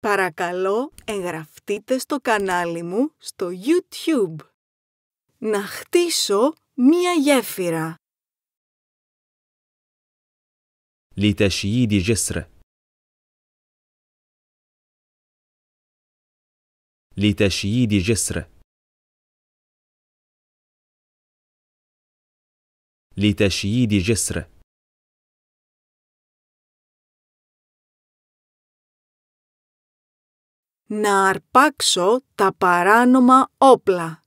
Παρακαλώ εγγραφτείτε στο κανάλι μου στο YouTube. Να χτίσω μία γέφυρα. Λιτεσιίδι γέστρε. Λιτεσιίδι γέσρα. να αρπάξω τα παράνομα όπλα.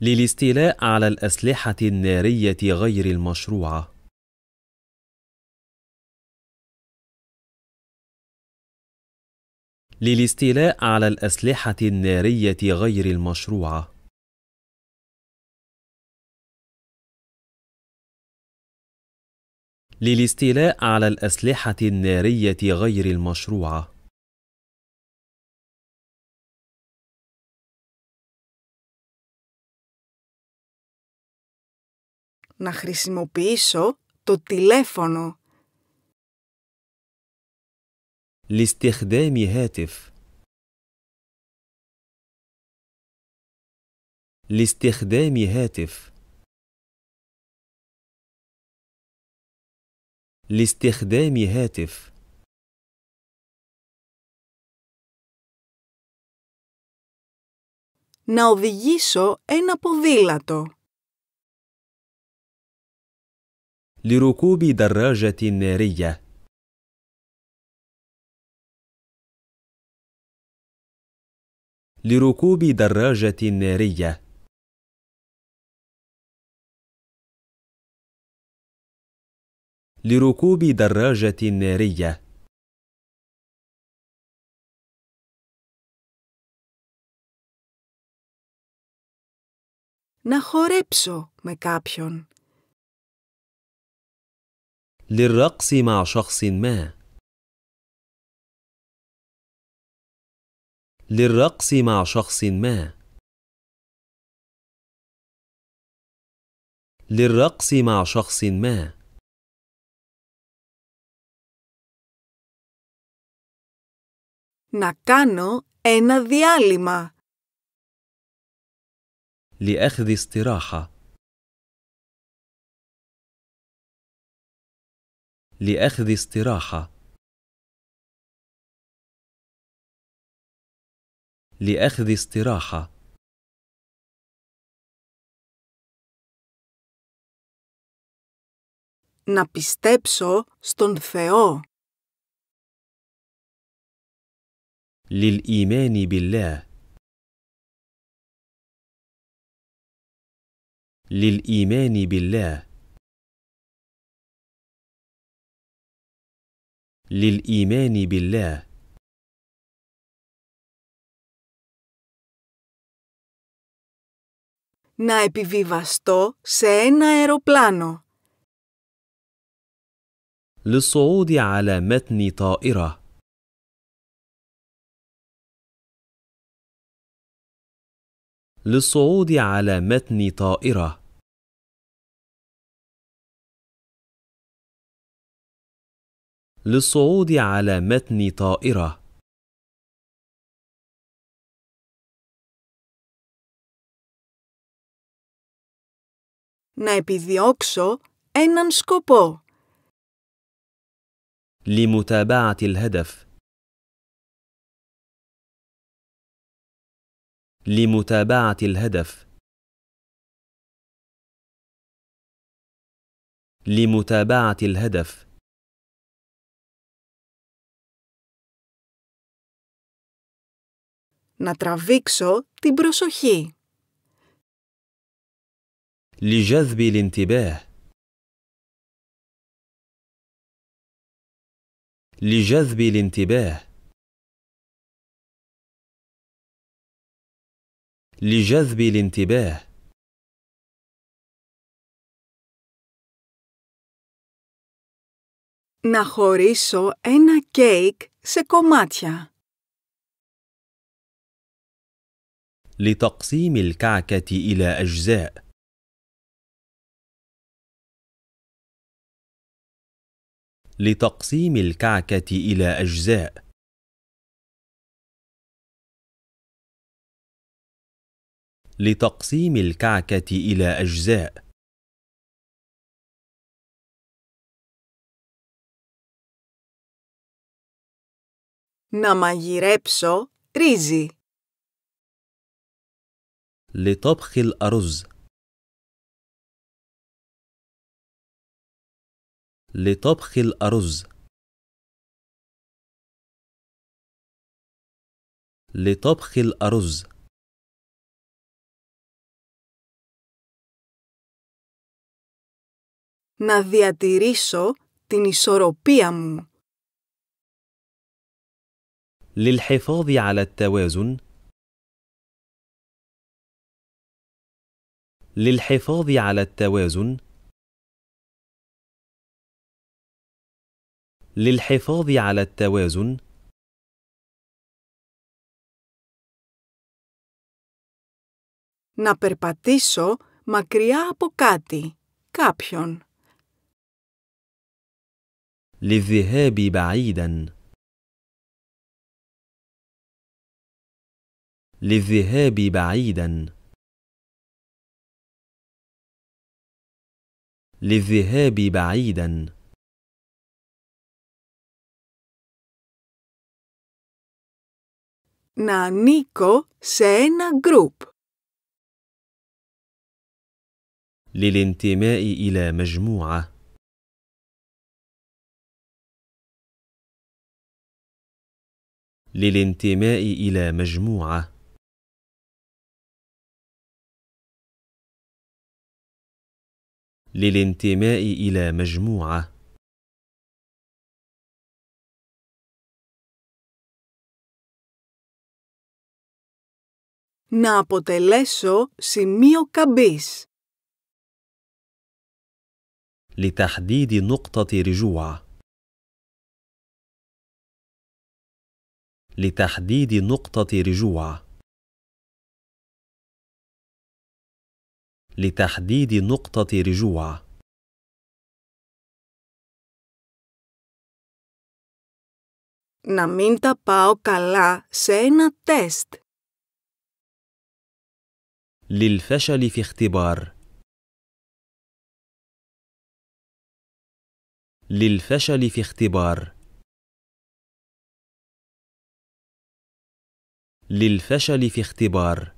للاستيلاء على الأسلحة النارية غير المشروعة. للاستيلاء على الأسلحة النارية غير المشروعة. للاستيلاء على الأسلحة النارية غير المشروعة. να χρησιμοποιήσω το τηλέφωνο. لاستخدام هاتف لاستخدام هاتف لاستخدام هاتف να οδηγήσω ένα ποδήλατο. لركوب دراجة نارية لركوب دراجة نارية لركوب دراجة نارية να χορέψω με κάποιον. للرقص مع شخص ما للرقص مع شخص ما للرقص مع شخص ما να κάνω ένα διάλειμμα. لأخذ استراحة لأخذ استراحة لأخذ استراحة να πιστέψω στον Θεό. للإيمان بالله للإيمان بالله للايمان بالله να επιβιβαστώ σε ένα αεροπλάνο. للصعود على متن طائرة. للصعود على متن طائرة. للصعود على متن طائرة Να επιδιώξω έναν σκοπό. لمتابعة الهدف. لمتابعة الهدف. لمتابعة الهدف. να τραβήξω την προσοχή. لجذب الانتباه لجذب الانتباه لجذب الانتباه να χωρίσω ένα κέικ σε κομμάτια. لتقسيم الكعكة إلى أجزاء لتقسيم الكعكة إلى أجزاء لتقسيم الكعكة إلى أجزاء να μαγειρέψω ρύζι لطبخ الأرز لطبخ الأرز لطبخ الأرز να διατηρήσω την ισορροπία μου. للحفاظ على التوازن للحفاظ على التوازن للحفاظ على التوازن να περπατήσω μακριά από κάτι, κάποιον. للذهاب بعيدا للذهاب بعيدا للذهاب بعيدا να ανήκω σε ένα group. للانتماء إلى مجموعة. للانتماء إلى مجموعة. للانتماء الى مجموعه να αποτελέσω σημείο καμπής. لتحديد نقطة رجوع لتحديد نقطة رجوع لتحديد نقطة رجوع να μην τα πάω καλά σε ένα τεστ. للفشل في اختبار للفشل في اختبار للفشل في اختبار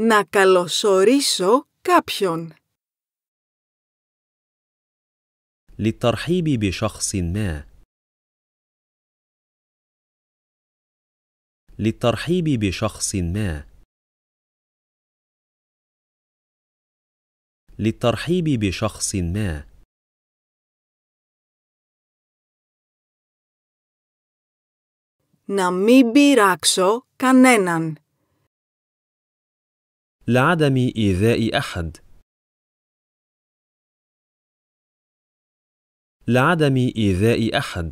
Να καλωσορίσω κάποιον. للترحيب بشخص ما. للترحيب بشخص ما. للترحيب بشخص ما. Να μην πειράξω لعدم إيذاء أحد لعدم إيذاء أحد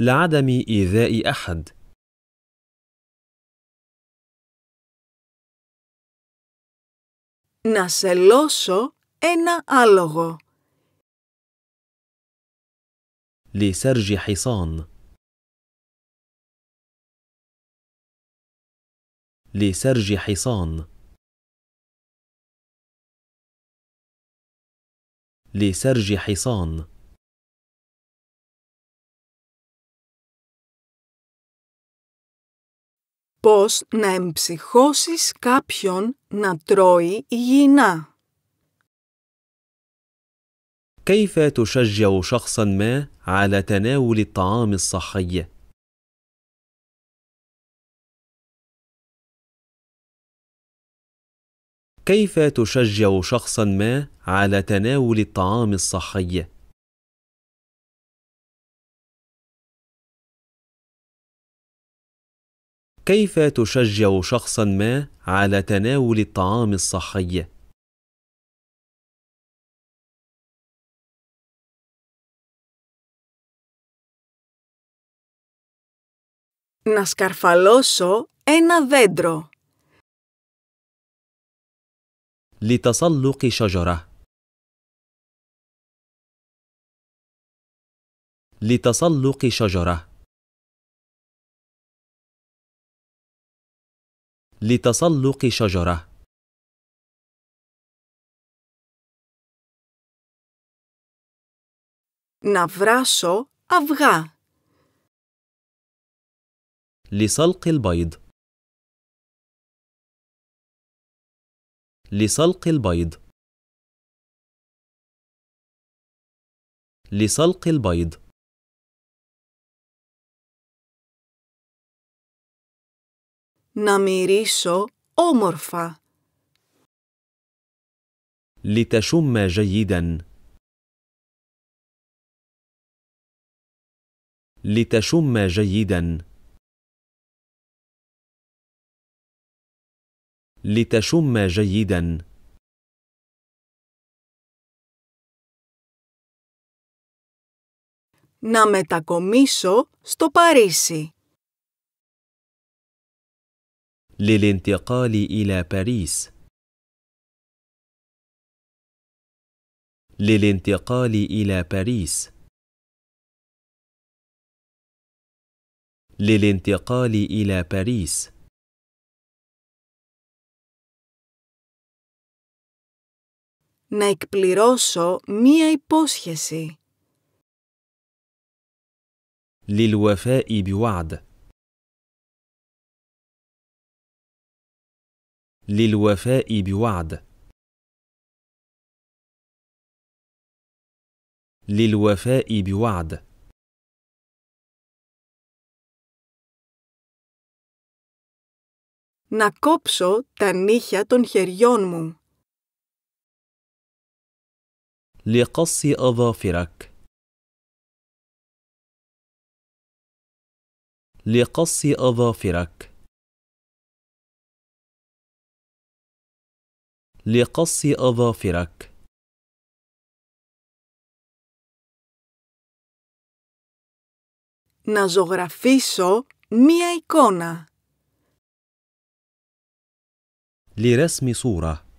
لعدم إيذاء أحد Να σελώσω ένα άλογο. لسرج حصان لسرج حصان لسرج حصان Πώς να εμψυχώσεις κάποιον να τρώει υγιεινά. كيف تشجع شخصا ما على تناول الطعام الصحي؟ كيف تشجع شخصا ما على تناول الطعام الصحي كيف تشجع شخصا ما على تناول الطعام الصحي Να σκαρφαλώσω ένα δέντρο. لتسلق شجرة لتسلق شجرة لتسلق شجرة نفراشو أفغا لسلق البيض لسلق البيض لسلق البيض نميريشو او όμορφα. لتشم جيدا لتشم جيدا لتشم جيدا Να μετακομίσω στο Παρίσι. للانتقال إلى باريس. للانتقال إلى باريس. للانتقال إلى باريس. να εκπληρώσω μία υπόσχεση. Λιλουεφέ ή βιουάδ. Λιλουεφέ ή Λιλουεφέ ή Να κόψω τα νύχια των χεριών μου. لقص أظافرك لقص أظافرك لقص أظافرك να ζωγραφίσω μία εικόνα. لرسم صورة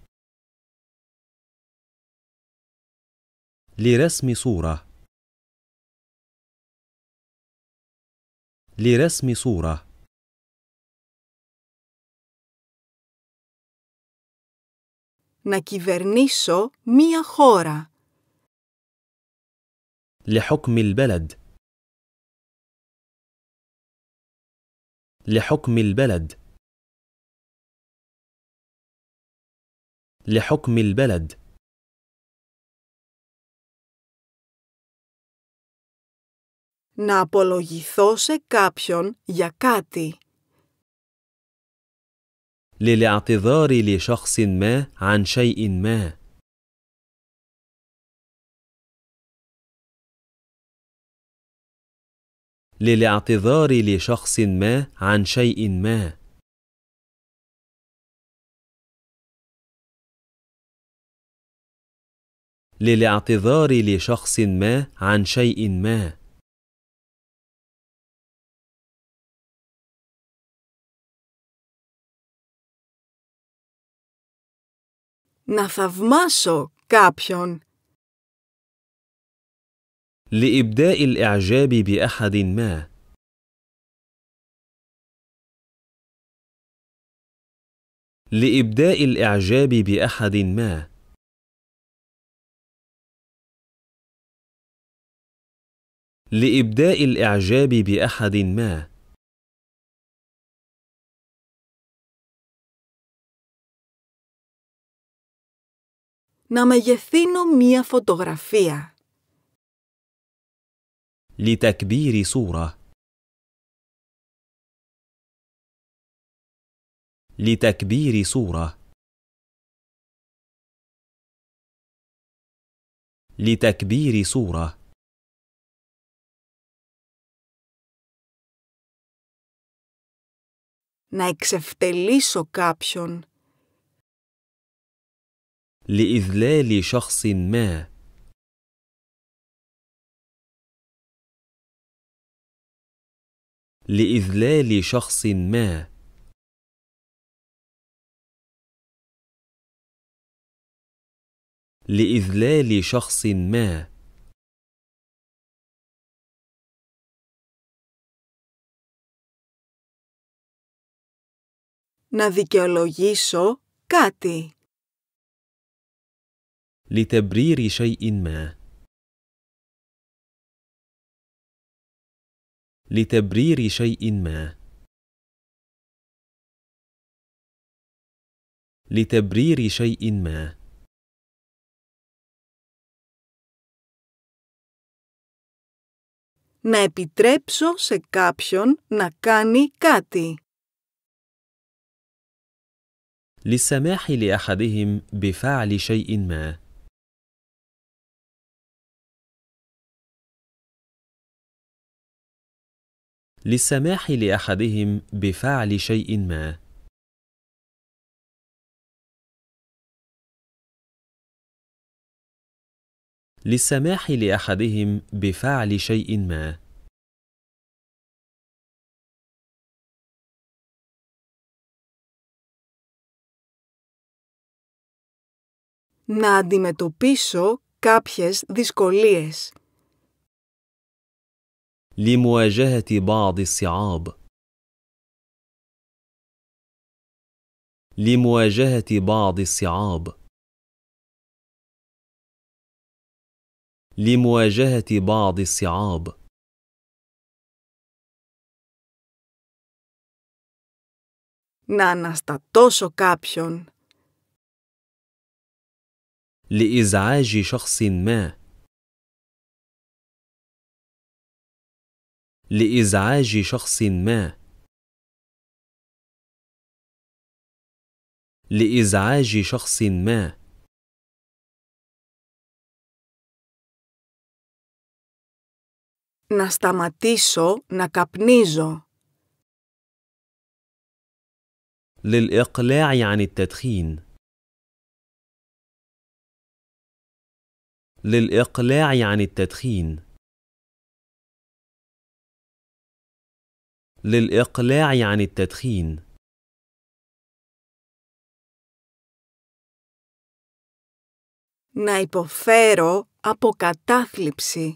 لرسم صورة لرسم صورة να κυβερνήσω μία χώρα. لحكم البلد لحكم البلد لحكم البلد να απολογηθώ σε κάποιον για κάτι. للاعتذار لشخص ما عن شيء ما. للاعتذار لشخص ما عن شيء ما. للاعتذار لشخص ما عن شيء ما. να θαυμάσω κάποιον. لإبداء الإعجاب بأحد ما لإبداء الإعجاب بأحد ما لإبداء الإعجاب بأحد ما να μεγεθύνω μία φωτογραφία. لتكبير صورة لتكبير صورة لتكبير صورة να εξευτελίσω κάποιον لإذلال شخص ما لإذلال شخص ما لإذلال شخص ما να δικαιολογήσω κάτι. لتبرير شيء ما لتبرير شيء ما لتبرير شيء ما να επιτρέψω σε κάποιον να κάνει κάτι. للسماح لأحدهم بفعل شيء ما للسماح لأحدهم بفعل شيء ما للسماح لأحدهم بفعل شيء ما να αντιμετωπίσω κάποιες δυσκολίες. لمواجهه بعض الصعاب لمواجهه بعض الصعاب لمواجهه بعض الصعاب να αναστατώσω لإزعاج شخص ما لإزعاج شخص ما لإزعاج شخص ما να σταματήσω να καπνίζω. للإقلاع عن التدخين للإقلاع عن التدخين للإقلاع عن التدخين να υποφέρω από κατάθλιψη.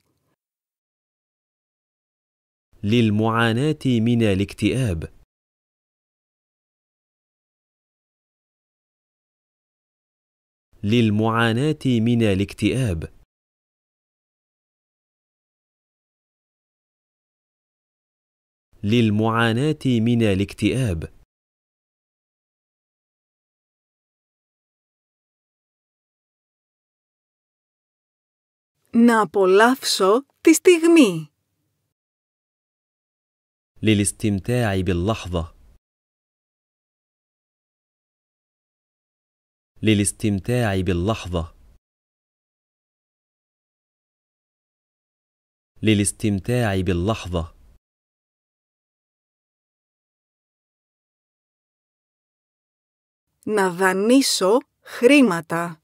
للمعاناة من الاكتئاب. للمعاناة من الاكتئاب. للمعاناه من الاكتئاب να απολαύσω τη στιγμή. للاستمتاع باللحظة. للاستمتاع باللحظة. للاستمتاع باللحظة. να δανείσω χρήματα.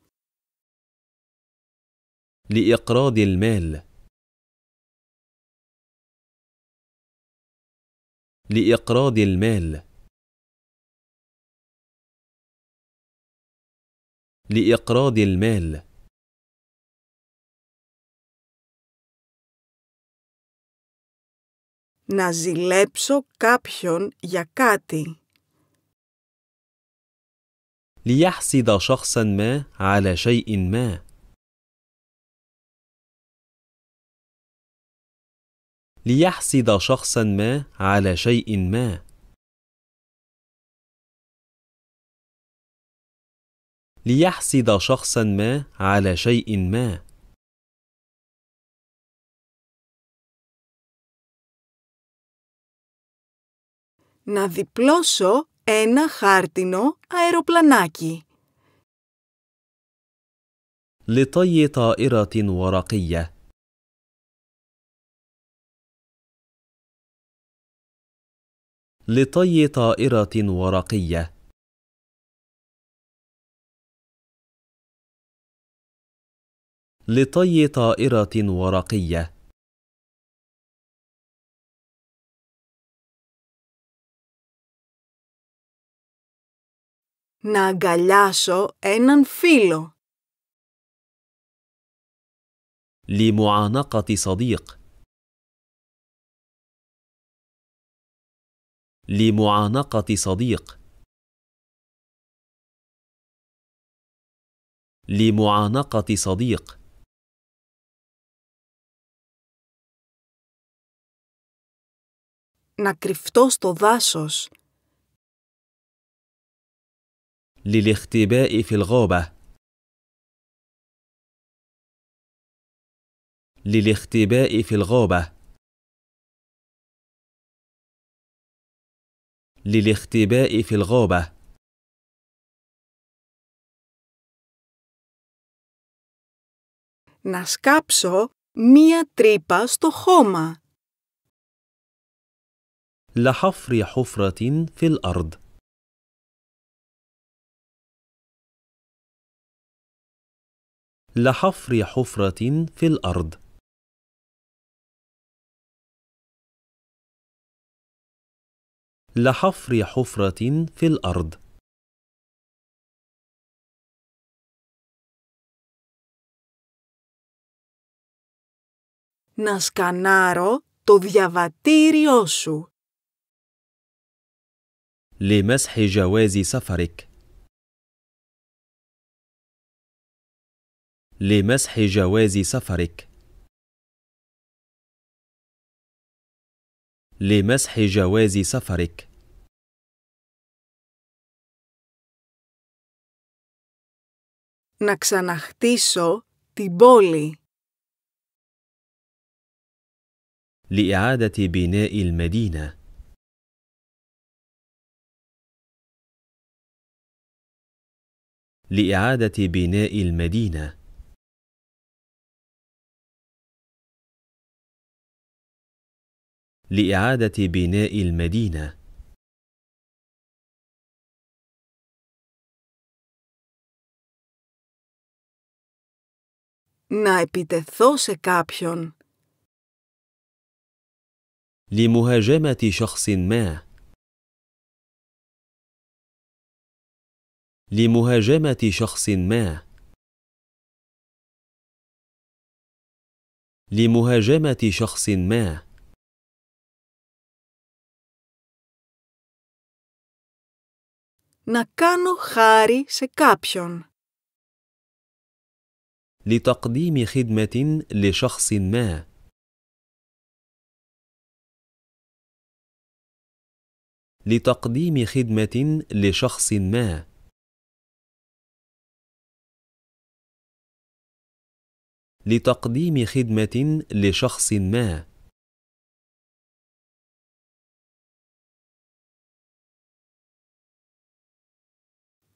لإقراض المال لإقراض المال لإقراض المال να ζηλέψω κάποιον για κάτι. ليحسد شخصا ما على شيء ما ليحسد شخصا ما على شيء ما ليحسد شخصا ما على شيء ما να διπλώσω ένα χάρτινο αεροπλανάκι. لطي طائرة ورقية لطي طائرة ورقية لطي طائرة ورقية να γαλασο έναν φίλο. λι μανάκη صديق. λι μανάκη صديق. λι μανάκη صديق. να κριφτό στο δάσος للاختباء في الغابة للاختباء في الغابة للاختباء في الغابة να σκάψω μία τρύπα στο χώμα. لحفر حفرة في الأرض لحفر حفرة في الأرض لحفر حفرة في الأرض να σκανάρω το διαβατήριό σου. لمسح جواز سفرك لمسح جواز سفرك لمسح جواز سفرك να ξαναχτίσω لإعادة بناء المدينة. لإعادة بناء المدينة. لإعادة بناء المدينة. να επιτεθώ σε κάποιον. لمهاجمة شخص ما. لمهاجمة شخص ما. لمهاجمة شخص ما. να κάνω χάρη σε κάποιον. لتقديم خدمة لشخص ما. لتقديم خدمة لشخص ما. لتقديم خدمة لشخص ما.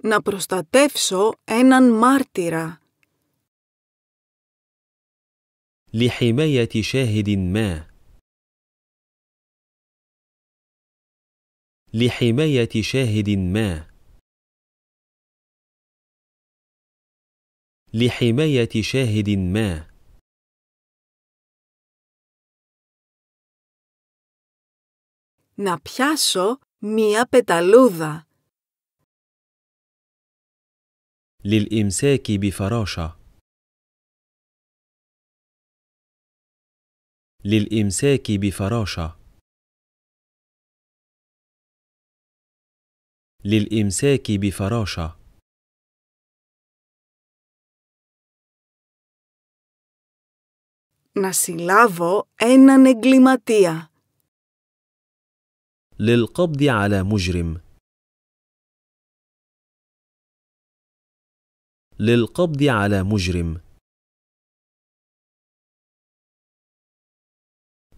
να προστατεύσω έναν μάρτυρα. شاهد ما شاهد ما شاهد ما να πιάσω μία πεταλούδα. للإمساك بفراشة للإمساك بفراشة للإمساك بفراشة نسيلافو إنن إجليماتيا للقبض على مجرم للقبض على مجرم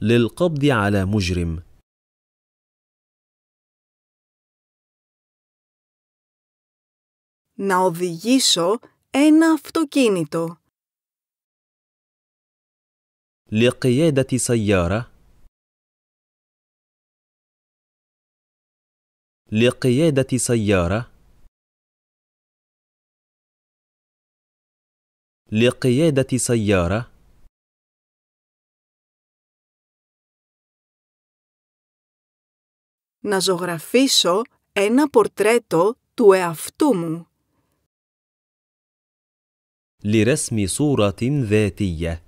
للقبض على مجرم να οδηγήσω ένα αυτοκίνητο. لقيادة سيارة لقيادة سيارة لقيادة سيارة να ζωγραφίσω ένα πορτρέτο του εαυτού μου. لرسم صورة ذاتية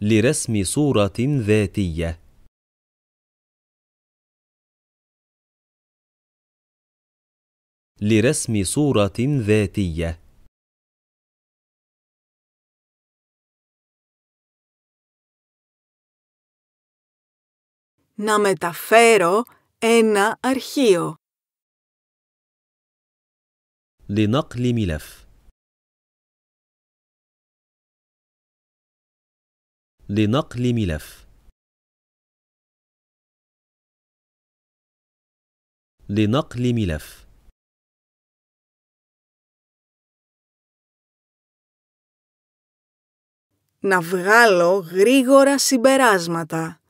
لرسم صورة ذاتية لرسم صورة ذاتية να μεταφέρω ένα αρχείο. لنقل ملف لنقل ملف لنقل ملف να βγάλω γρήγορα συμπεράσματα.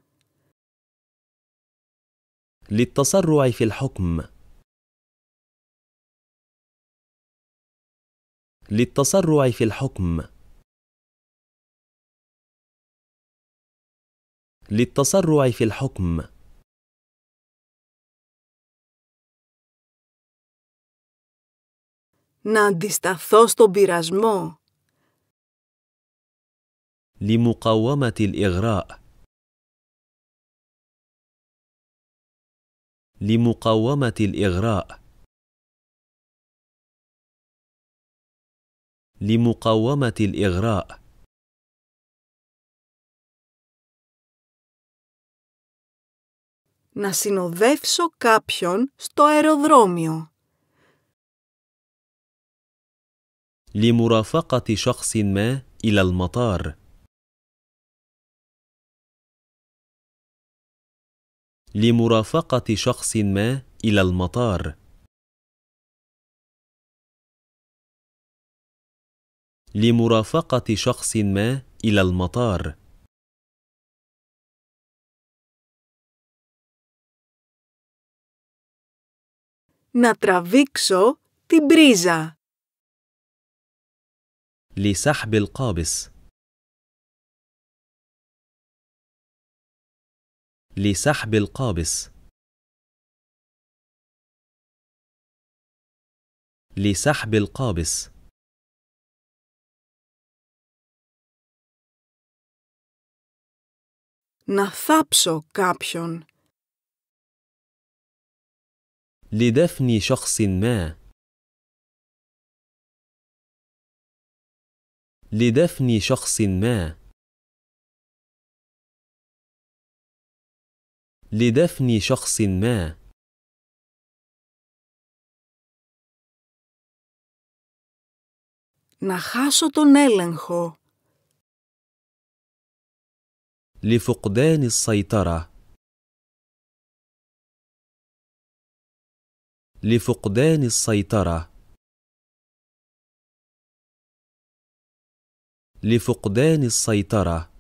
للتسرع في الحكم να αντισταθώ στον πειρασμό. لمقاومة الإغراء لمقاومة الإغراء لمقاومة الإغراء να συνοδεύσω κάποιον στο αεροδρόμιο. لمرافقة شخص ما إلى المطار. لمرافقة شخص ما إلى المطار لمرافقة شخص ما إلى المطار να τραβήξω την πρίζα. لسحب القابس لسحب القابس لسحب القابس نثابشو كابشون لدفن شخص ما. لدفن شخص ما. لدفن شخص ما να χάσω τον έλεγχο. لفقدان السيطرة لفقدان السيطرة لفقدان السيطرة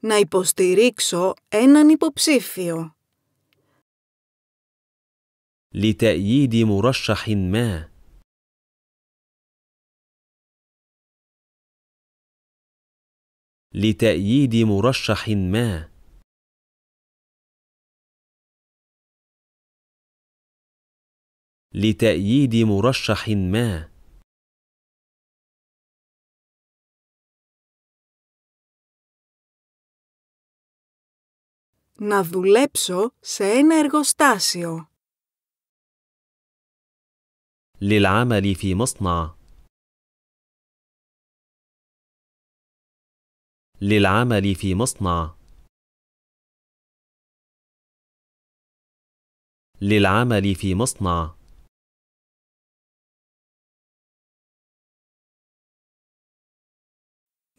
να υποστηρίξω έναν υποψήφιο. لتأييد مرشح ما لتأييد مرشح ما لتأييد مرشح ما να δουλέψω σε ένα εργοστάσιο. Λιλ Γάμαλι φι μυσνά. Λιλ Γάμαλι φι μυσνά.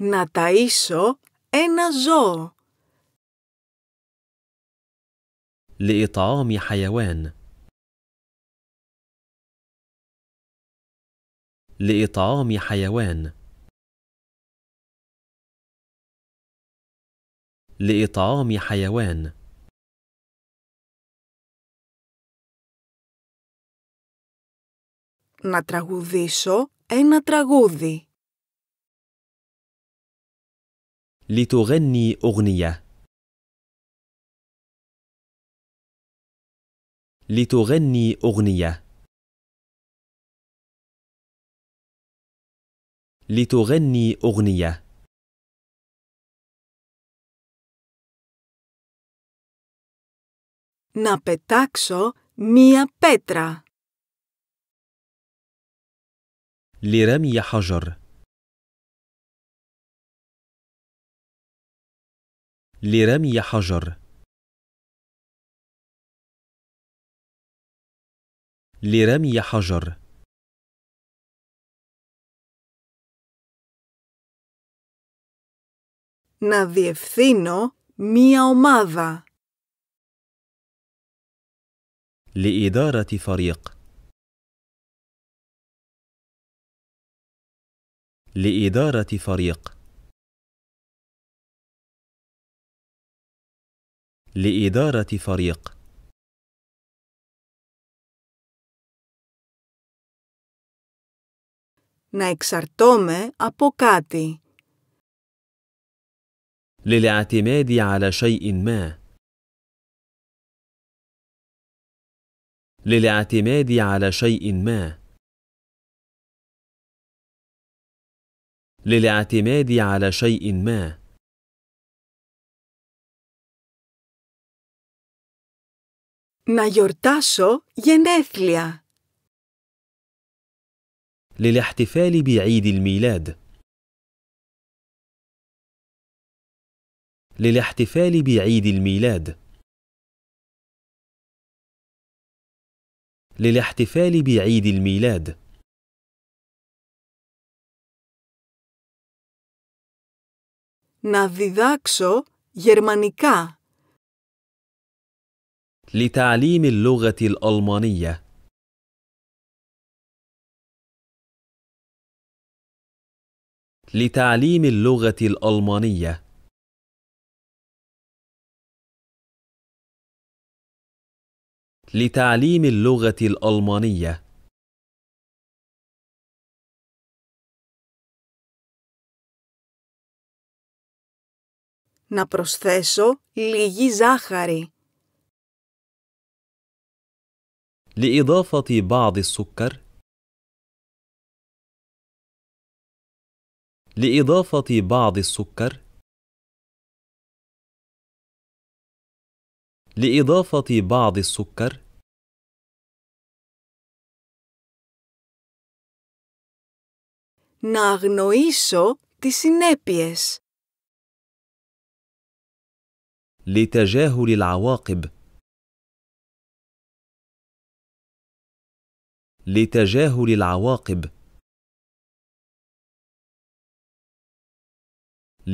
να ταΐσω ένα ζώο. لإطعام حيوان لإطعام حيوان لإطعام حيوان να τραγουδήσω ένα τραγούδι. لتغني أغنية لتغني أغنية لتغني أغنية να πετάξω μία πέτρα. لرمي حجر لرمي حجر لرمي حجر να διευθύνω μία ομάδα. لإدارة فريق لإدارة فريق لإدارة فريق να εξαρτώμε από κάτι. Λελαιάτιμέδι άλλα σέι ειν με. Λελαιάτιμέδι άλλα σέι ειν με. Λελαιάτιμέδι άλλα σέι ειν με. Να γιορτάσω γενέθλια. للاحتفال بعيد الميلاد للاحتفال بعيد الميلاد للاحتفال بعيد الميلاد να جرمانيكا لتعليم اللغة الألمانية لتعليم اللغة الألمانية لتعليم اللغة الألمانية να προσθέσω λίγη ζάχαρη. لإضافة بعض السكر لإضافة بعض السكر لإضافة بعض السكر να αγνοήσω τις συνέπειες. لتجاهل العواقب لتجاهل العواقب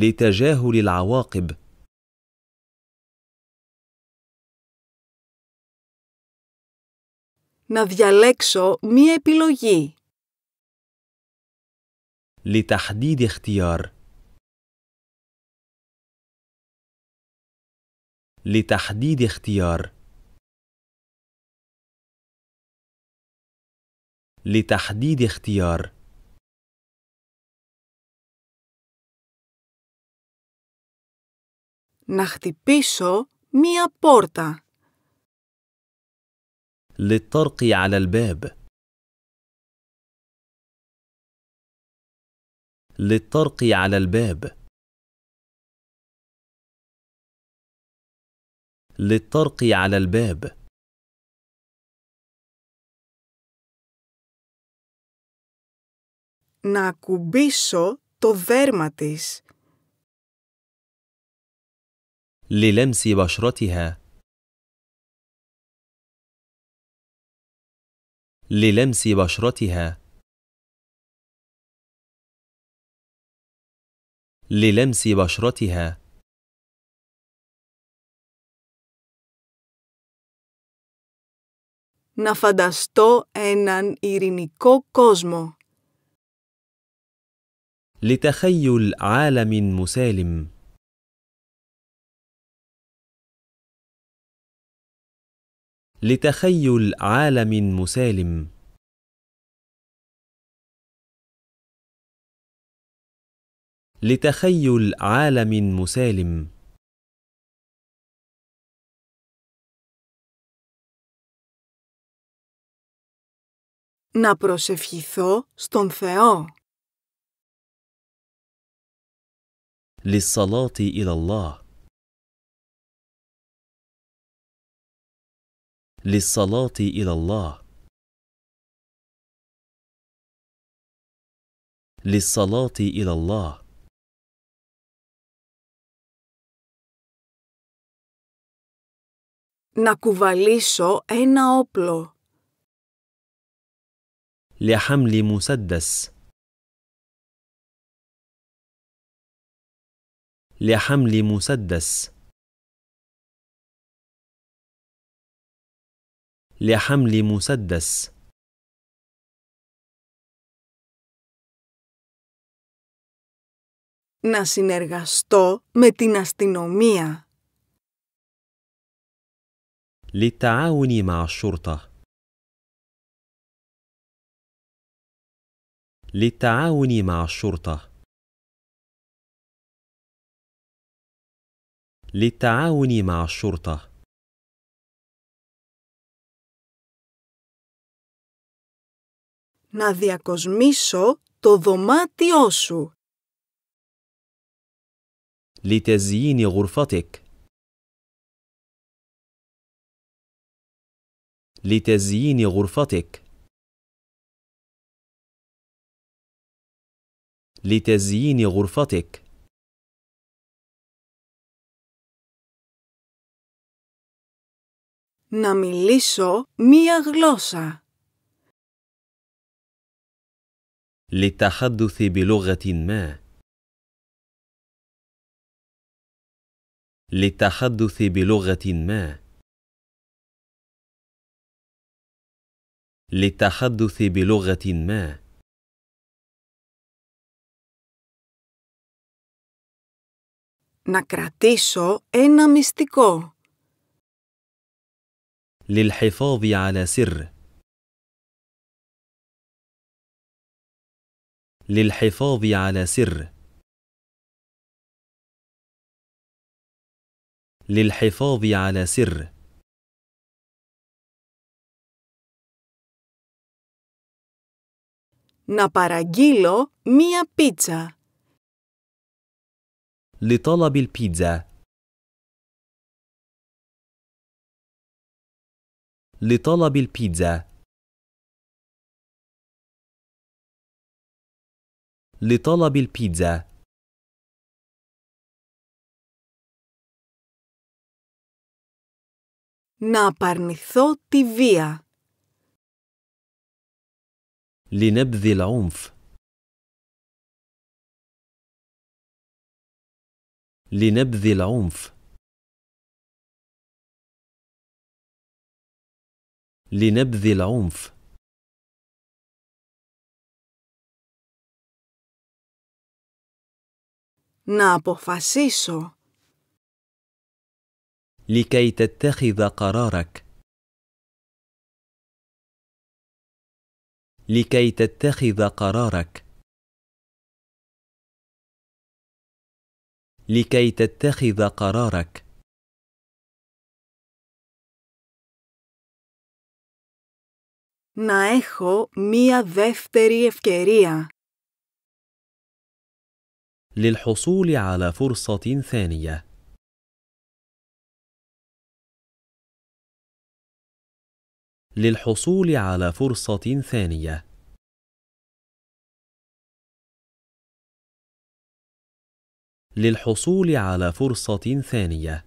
لتجاهل العواقب να διαλέξω μία επιλογή. لتحديد اختيار لتحديد اختيار لتحديد اختيار Να χτυπήσω μία πόρτα. Λιτόρκη αλα λμπέμπ. Λιτόρκη αλα λμπέμπ. Λιτόρκη αλα λμπέμπ. Να ακουμπήσω το δέρμα της. للمس بشرتها للمس بشرتها للمس بشرتها να φανταστώ έναν ειρηνικό κόσμο. لتخيل عالم مسالم لتخيل عالم مسالم لتخيل عالم مسالم να προσευχηθώ στον Θεό. للصلاة إلى الله للصلاه الى الله للصلاه الى الله να κουβαλήσω ένα όπλο. لحمل مسدس لحمل مسدس لحمل مسدس να συνεργαστώ με την αστυνομία. للتعاون مع الشرطة. للتعاون مع الشرطة. للتعاون مع الشرطة. να διακοσμήσω το δωμάτιό σου. Λιτεζιίνι γουρφάτικ. Λιτεζιίνι γουρφάτικ. Λιτεζιίνι γουρφάτικ. Να μιλήσω μία γλώσσα. للتحدث بلغة ما للتحدث بلغة ما للتحدث بلغة ما نكراتيشو κρατήσω ένα μυστικό. للحفاظ على سر للحفاظ على سر للحفاظ على سر να παραγγείλω μία πίτσα. لطلب البيتزا لطلب البيتزا لطلب البيتزا να απαρνηθώ τη βία. لنبذ العنف لنبذ العنف لنبذ العنف να αποφασίσω. لكي تتخذ قرارك. لكي تتخذ قرارك. لكي تتخذ قرارك. να έχω μία δεύτερη ευκαιρία. للحصول على فرصة ثانية للحصول على فرصة ثانية للحصول على فرصة ثانية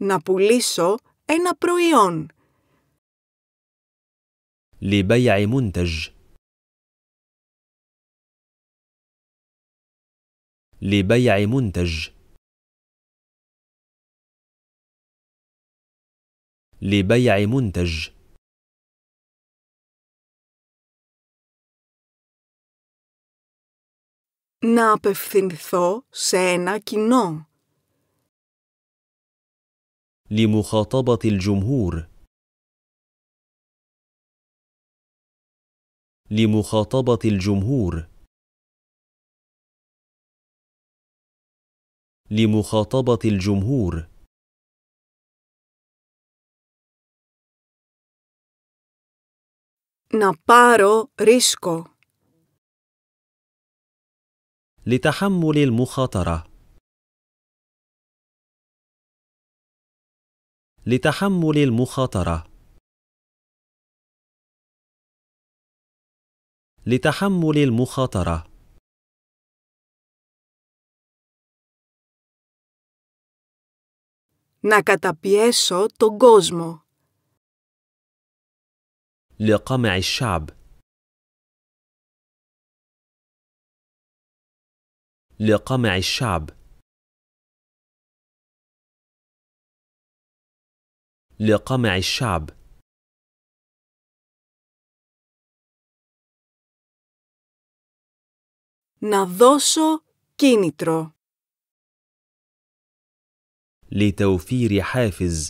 Να πουλήσω ένα προϊόν. لبيع منتج لبيع منتج لبيع منتج να απευθυνθώ σε ένα κοινό. لمخاطبة الجمهور لمخاطبة الجمهور لمخاطبة الجمهور Να πάρω لتحمل المخاطرة لتحمل المخاطرة لتحمل المخاطرة να καταπιέσω τον κόσμο. لقمع الشعب لقمع الشعب لقمع الشعب Να δώσω κίνητρο. Λοιταοφύριο χάφιζ.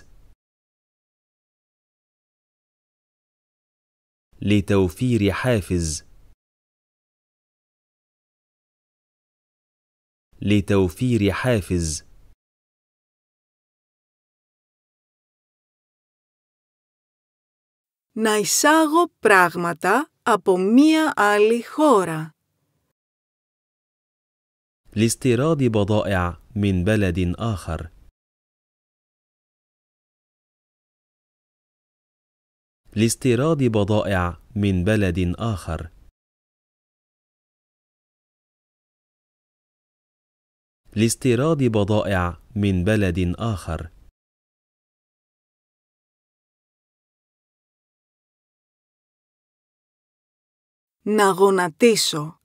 Λοιταοφύριο χάφιζ. Λοιταοφύριο χάφιζ. Να εισάγω πράγματα από μία άλλη χώρα. لاستيراد بضائع من بلد آخر لاستيراد بضائع من بلد آخر لاستيراد بضائع من بلد آخر να γονατίσω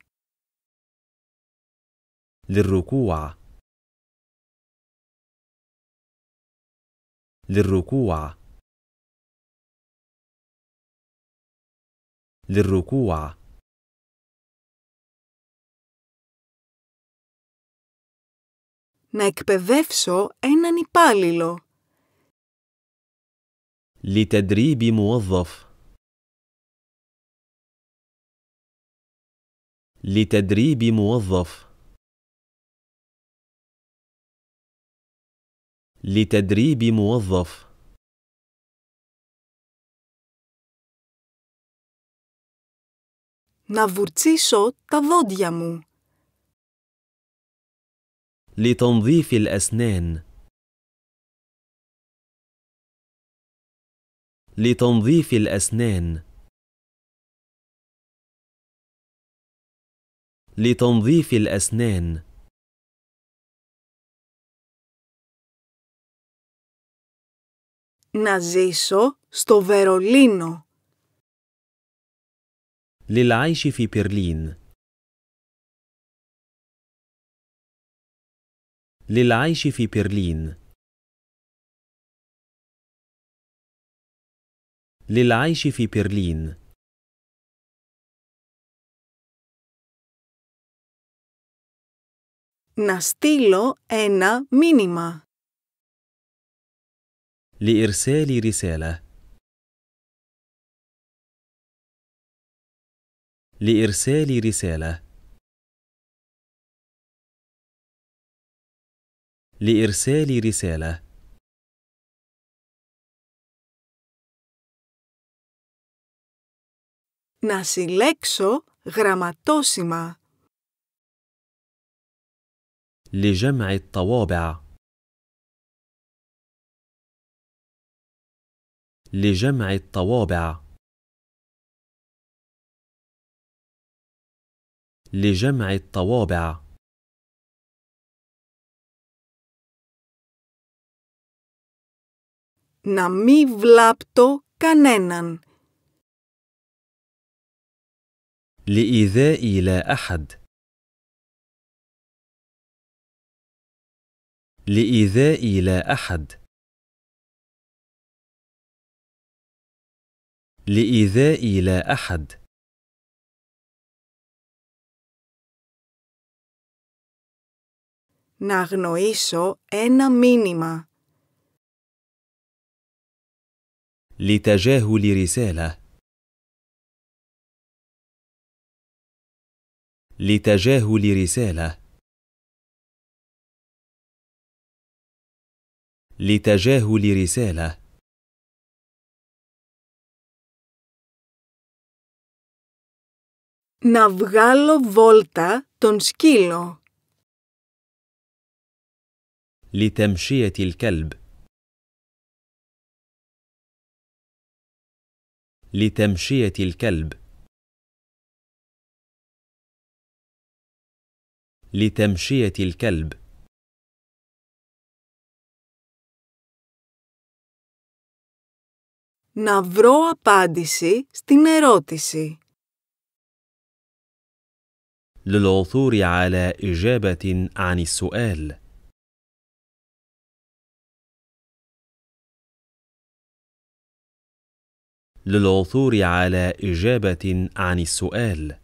للركوع للركوع للركوع να εκπαιδεύσω έναν υπάλληλο. لتدريب موظف لتدريب موظف لتدريب موظف نافورتيشو βουρτσίσω لتنظيف الأسنان لتنظيف الأسنان لتنظيف الأسنان Να ζήσω στο Βερολίνο, Λελάι. Σιφί Περλίν, Λελάι. Σιφί Περλίν, Περλίν, Να στείλω ένα μήνυμα. لإرسال رسالة لإرسال رسالة لإرسال رسالة Να συλλέξω γραμματόσημα. لجمع الطوابع لجمع الطوابع لجمع الطوابع نامي فلابتو كانينان لإيذاء لا أحد لإيذاء لا أحد لإيذاء لا أحد να αγνοήσω ένα μήνυμα. لتجاهل رسالة لتجاهل رسالة لتجاهل رسالة Να βγάλω βόλτα τον σκύλο. Λητεμψία τη κελπ. Λητεμψία τη κελπ. Να βρω απάντηση στην ερώτηση. للعثور على اجابه عن السؤال للعثور على اجابه عن السؤال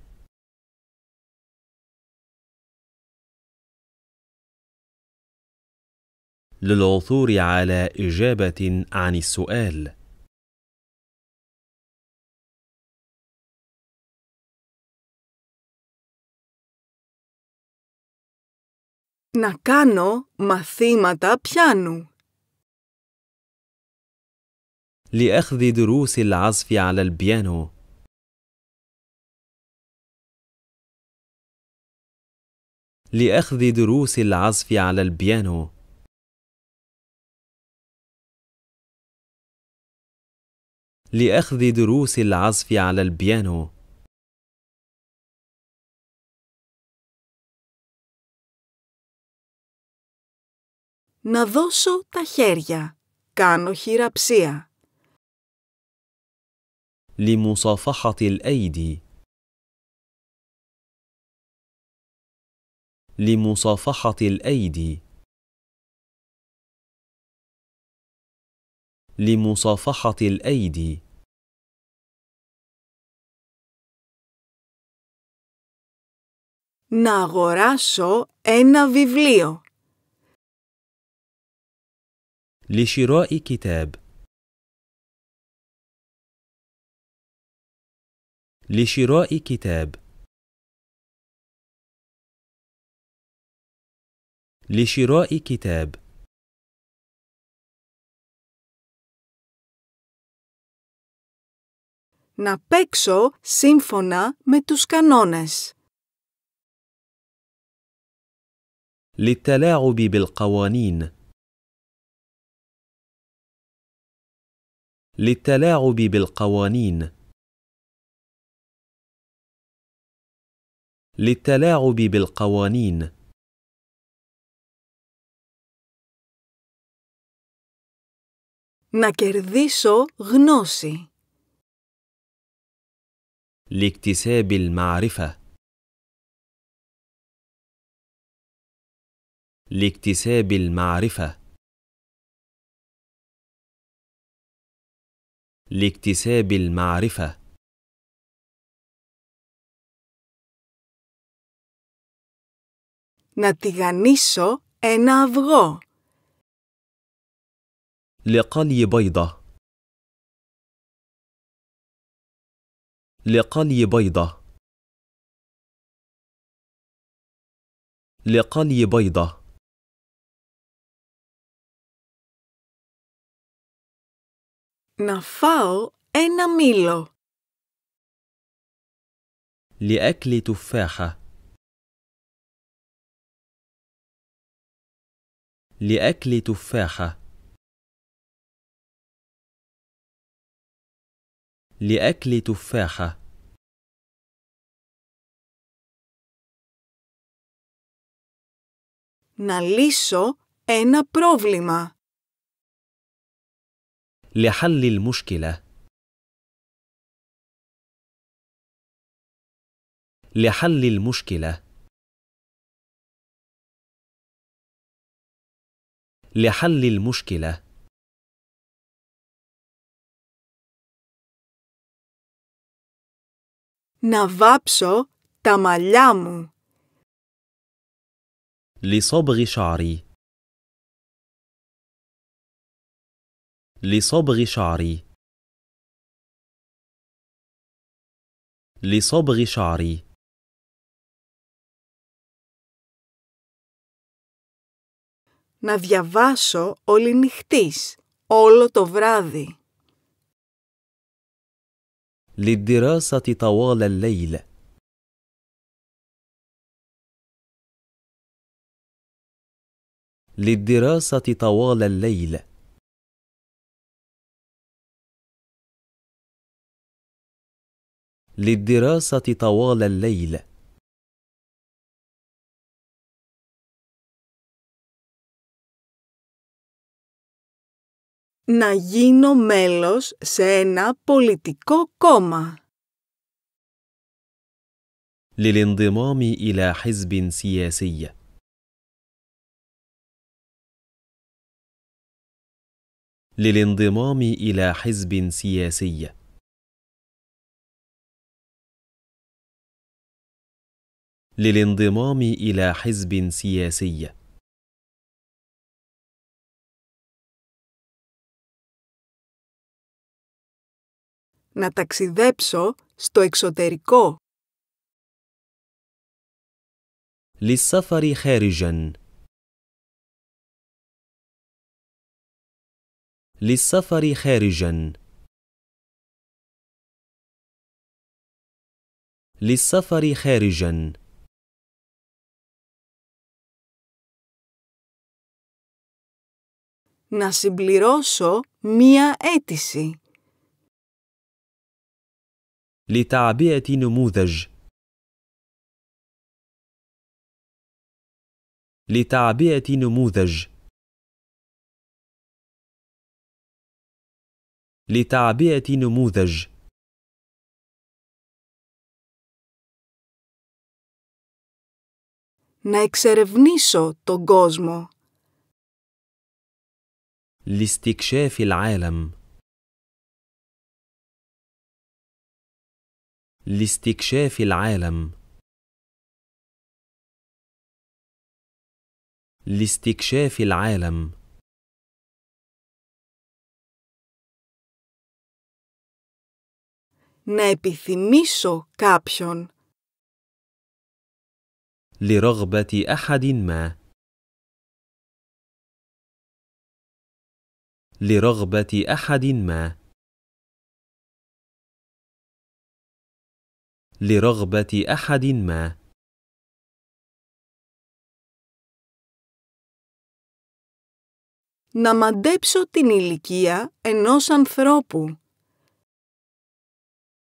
للعثور على اجابه عن السؤال να κάνω μαθήματα πιάνου. لأخذ دروس العزف على البيانو. لأخذ دروس العزف على البيانو. لأخذ دروس العزف على البيانو. να δώσω τα χέρια. Κάνω χειραψία. لمصافحة الأيدي لمصافحة الأيدي لمصافحة الأيدي να αγοράσω ένα βιβλίο. لشراء كتاب لشراء كتاب لشراء كتاب να παίξω σύμφωνα με τους κανόνες. للتلاعب بالقوانين للتلاعب بالقوانين للتلاعب بالقوانين να κερδίσω γνώση لاكتساب المعرفة لاكتساب المعرفة لاكتساب المعرفة να τηγανίσω ένα αυγό. لقلي بيضة لقلي بيضة لقلي بيضة Να φάω ένα μήλο. Λιέκλι του φέχα. Λιέκλι του φέχα. Λιέκλι του φέχα. Να λύσω ένα πρόβλημα. لحل المشكلة لحل المشكلة لحل المشكلة نافابسو تاماليامو لصبغ شعري لصبغ شعري لصبغ شعري να διαβάσω όλη νυχτής, όλο το βράδυ. للدراسة طوال الليل. للدراسة طوال الليل. للدراسة طوال الليل να γίνω μέλος σε ένα πολιτικό κόμμα. للانضمام إلى حزب سياسي. للانضمام إلى حزب سياسي. للانضمام إلى حزب سياسي να ταξιδέψω στο εξωτερικό. للسفر خارجا للسفر خارجا للسفر خارجا Να συμπληρώσω μία αίτηση. Λετάρτη νοημούδα. Λετάρτη νοημούδα. Λετάρτη νοημούδα. Να εξερευνήσω τον κόσμο. لاستكشاف العالم لاستكشاف العالم لاستكشاف العالم نا επιθυμήσω كابيون لرغبة أحد ما لرغبة أحد ما لرغبة أحد ما να μαντέψω την ηλικία ενός ανθρώπου.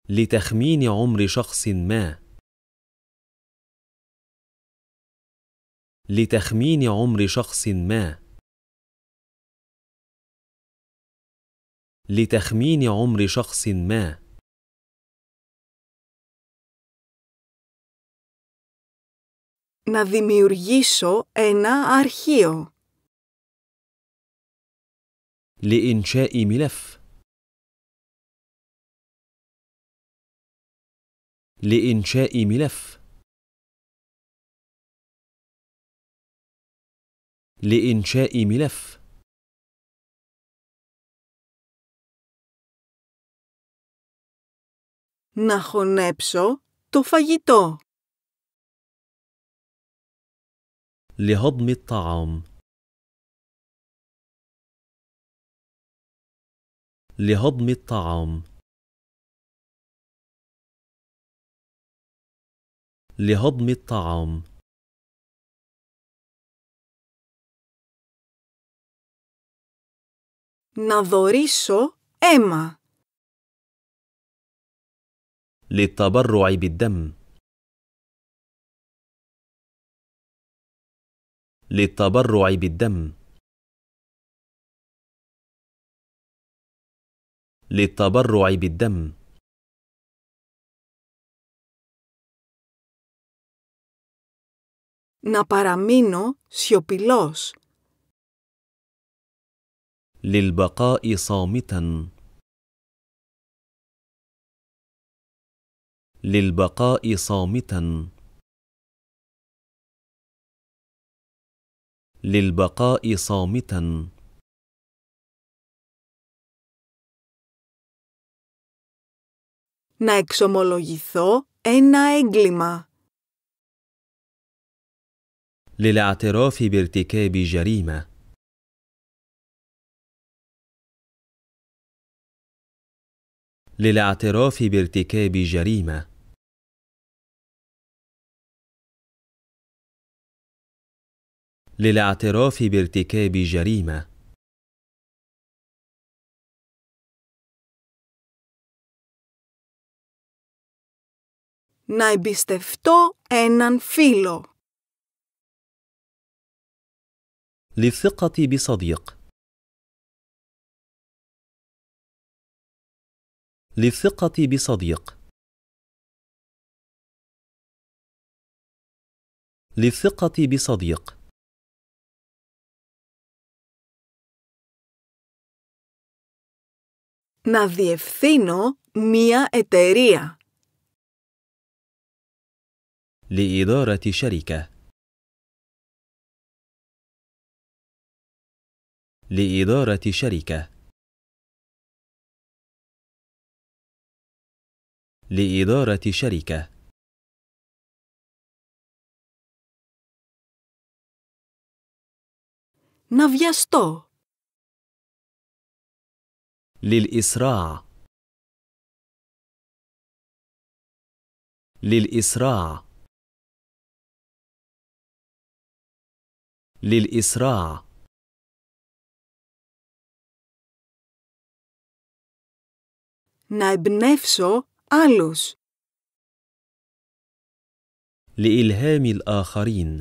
لتخمين عمر شخص ما لتخمين عمر شخص ما لتخمين عمر شخص ما να δημιουργήσω ένα αρχείο. لإنشاء ملف لإنشاء ملف لإنشاء ملف να χωνέψω το φαγητό. لهضم الطعام لهضم الطعام لهضم الطعام να δωρήσω للتبرع بالدم للتبرع بالدم للتبرع بالدم να παραμείνω σιωπηλός. للبقاء صامتا للبقاء صامتا للبقاء صامتا να εξομολογηθώ ένα έγκλημα. للاعتراف بارتكاب جريمة. للاعتراف بارتكاب جريمة. للاعتراف بارتكاب جريمه να εμπιστευτώ έναν φίλο. للثقة بصديق للثقة بصديق للثقة بصديق να διευθύνω μία εταιρεία. لإدارة شركة لإدارة شركة لإدارة شركة να للإسراع للإسراع للإسراع να εμπνεύσω άλλους. لإلهام الآخرين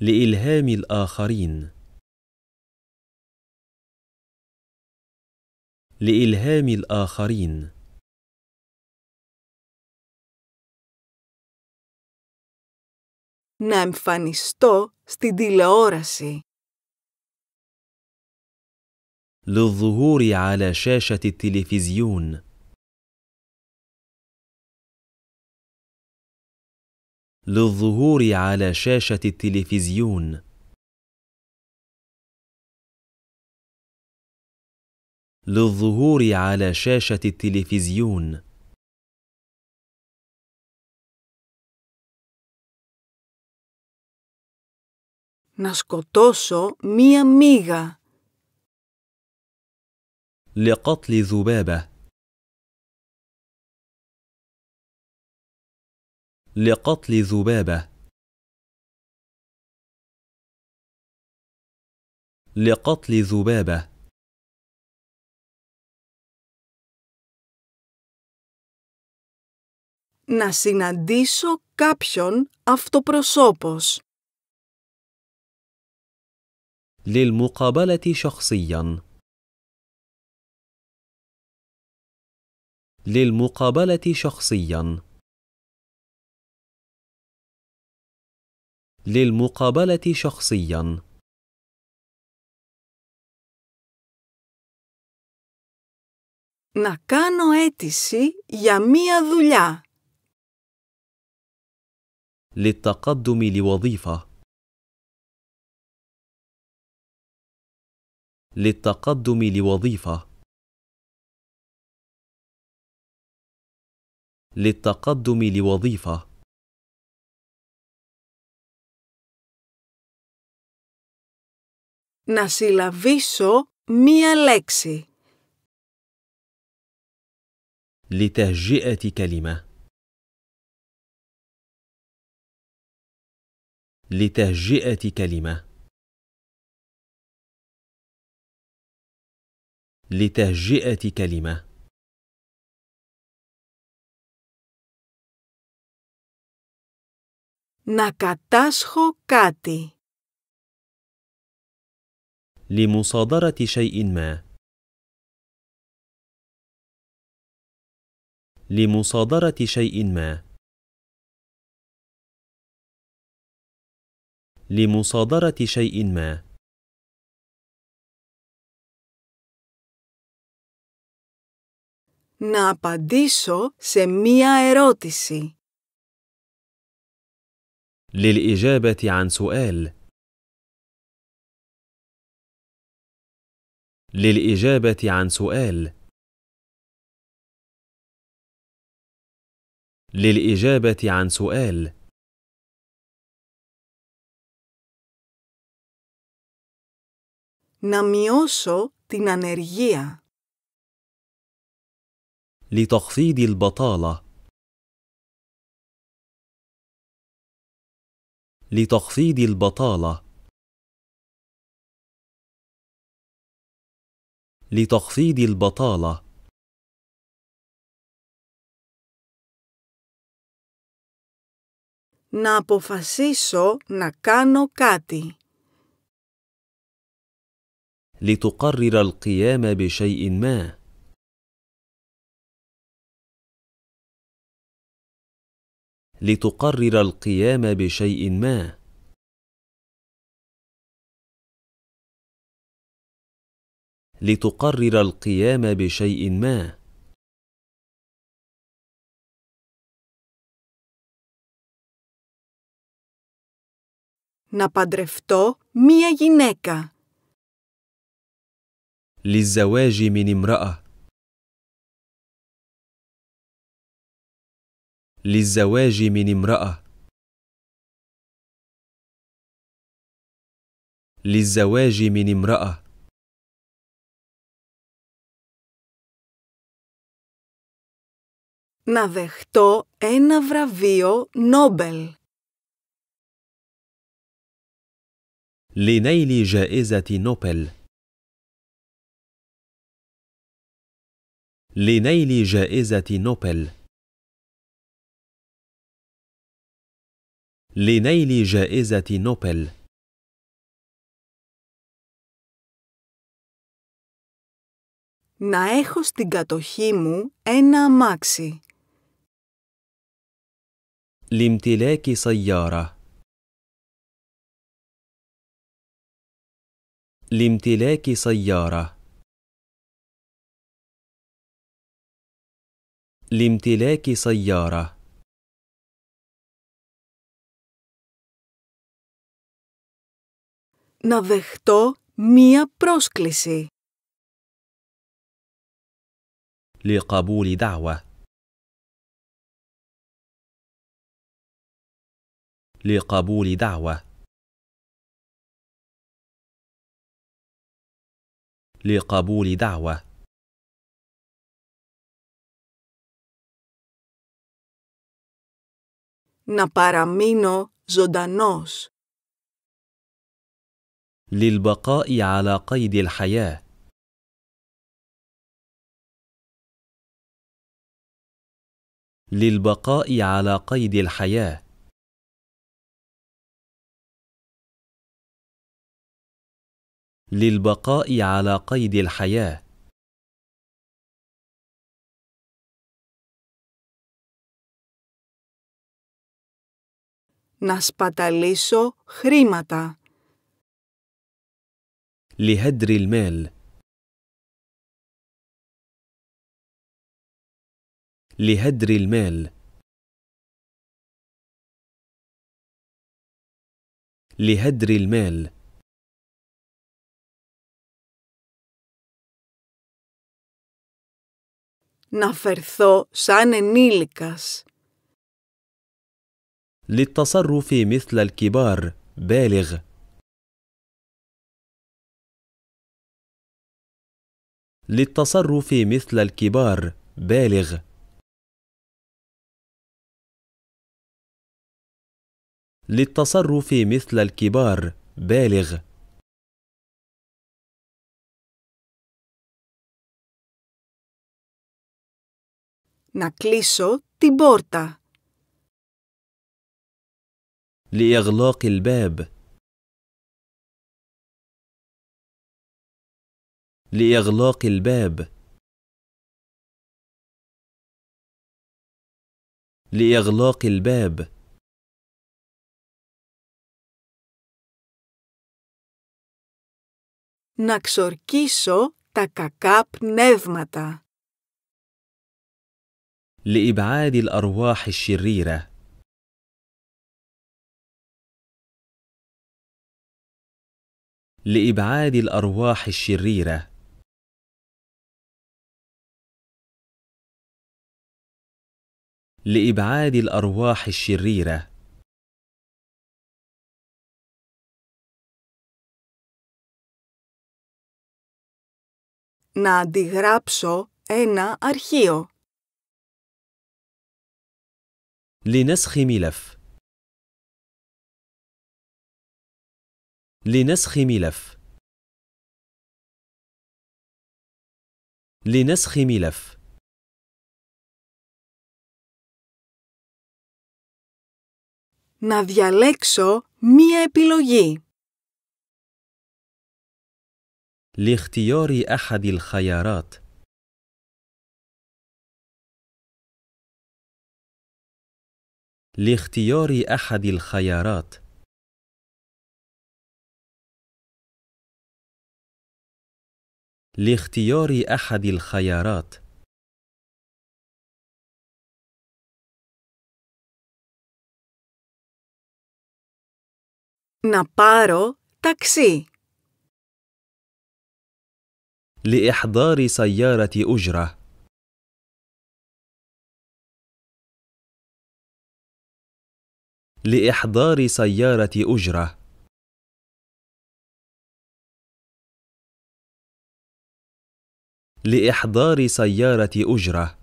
لإلهام الآخرين لإلهام الآخرين να εμφανιστώ στην τηλεόραση. للظهور على شاشة التلفزيون. للظهور على شاشة التلفزيون. للظهور على شاشة التلفزيون نسكوتوسو ميا ميغا لقتل ذبابة. لقتل ذبابة. لقتل ذبابة. να συναντήσω κάποιον αυτοπροσώπος. للمقابلة شخصيا. للمقابلة شخصيا. للمقابلة شخصيا. να κάνω αίτηση για μία δουλειά. للتقدم لوظيفة للتقدم لوظيفة للتقدم لوظيفة να συλλαβήσω μία λέξη. لتهجئة كلمة لتهجئة كلمة لتهجئة كلمة να كاتي لمصادرة شيء ما. لمصادرة شيء ما. لمصادرة شيء ما να απαντήσω σε μία ερώτηση. للإجابة عن سؤال. للإجابة عن سؤال. للإجابة عن سؤال. να μειώσω την ανεργία. لتخفيض البطالة لتخفيض البطالة لتخفيض البطالة να αποφασίσω να κάνω κάτι. لتقرر القيام بشيء ما لتقرر القيام بشيء ما لتقرر القيام بشيء ما να παντρευτώ μία γυναίκα. للزواج من امرأة للزواج من امرأة للزواج من امرأة να δεχτώ ένα βραβείο Νόμπελ. لنيل جائزة نوبل لنيل جائزة نوبل لنيل جائزة نوبل Να έχω στην κατοχή μου ένα αμάξι. لامتلاك سيارة لامتلاك سيارة لامتلاك سيارة να δεχτώ μία πρόσκληση. لقبول دعوة لقبول دعوة لقبول دعوة να παραμείνω ζωντανός. للبقاء على قيد الحياة. للبقاء على قيد الحياة. للبقاء على قيد الحياه Να σπαταλίσω χρήματα. Λιχτρυλμέλ. Λιχτρυλμέλ. Λιχτρυλμέλ. Να φερθώ σαν ενήλικα. للتصرف مثل الكبار بالغ للتصرف مثل الكبار بالغ للتصرف مثل الكبار بالغ Να κλείσω την πόρτα. لإغلاق الباب لإغلاق الباب لإغلاق الباب να ξορκίσω τα κακά πνεύματα. لإبعاد الأرواح الشريرة لابعاد الارواح الشريره لابعاد الارواح الشريره να αντιγράψω ένα αρχείο. لنسخ ملف لنسخ ملف لنسخ ملف να διαλέξω μία επιλογή. لاختيار أحد الخيارات. لاختيار أحد الخيارات. لاختيار أحد الخيارات نبارو تاكسي لإحضار سيارة أجرة. لإحضار سيارة أجرة. لإحضار سيارة أجرة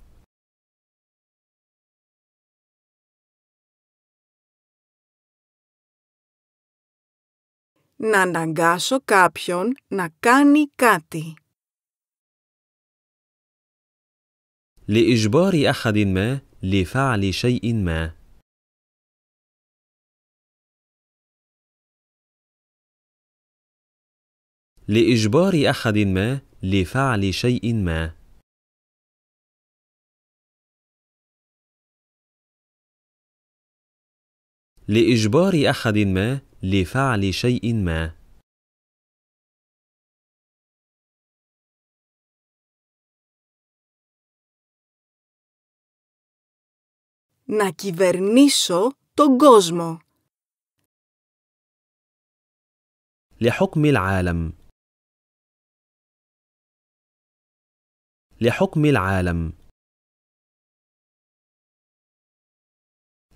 να αναγκάσω κάποιον να κάνει κάτι. لإجبار أحد ما لفعل شيء ما. لإجبار أحد ما لفعل شيء ما لإجبار أحد ما لفعل شيء ما να κυβερνήσω τον κόσμο. لحكم άλαμ. لحكم العالم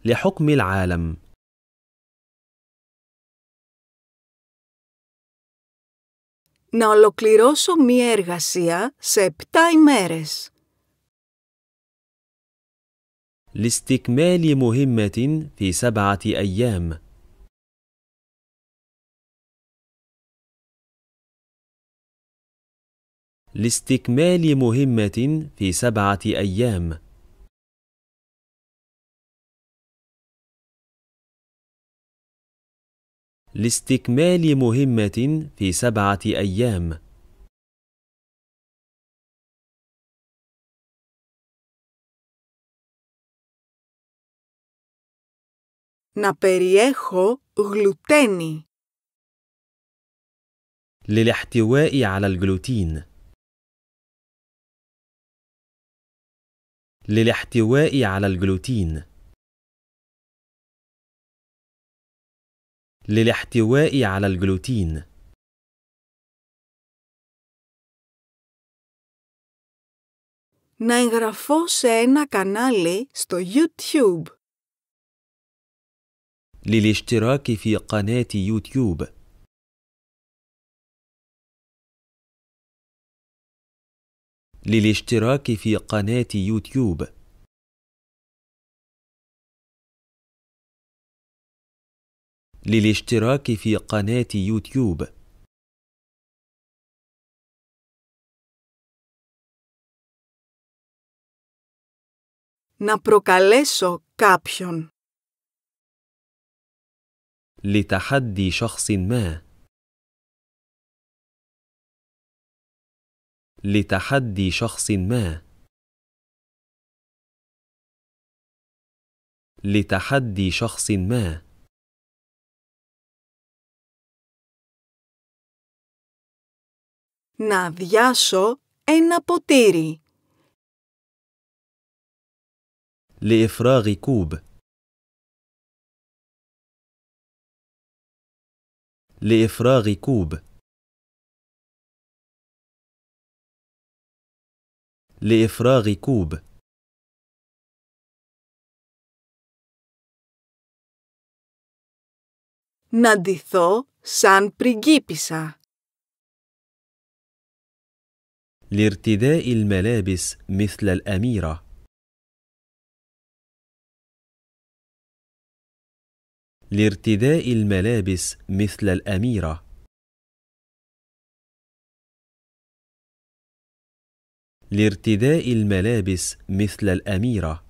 لحكم العالم να ολοκληρώσω μία εργασία σε επτά ημέρες. لاستكمال مهمة في سبعة أيام. لاستكمال مهمة في سبعة أيام لاستكمال مهمة في سبعة أيام να περιέχω γλουτένι. للاحتواء على الجلوتين للاحتواء على الجلوتين للاحتواء على الجلوتين να εγγραφώ σε ένα κανάλι στο YouTube. للاشتراك في قناة يوتيوب للاشتراك في قناة يوتيوب للاشتراك في قناة يوتيوب να προκαλέσω κάποιον. لتحدي شخص ما لتحدي شخص ما لتحدي شخص ما να διάσω ένα ποτήρι. لإفراغ كوب لإفراغ كوب لإفراغ كوب Να ντυθώ σαν πριγκίπισσα. لارتداء الملابس مثل الأميرة لارتداء الملابس مثل الأميرة لارتداء الملابس مثل الاميره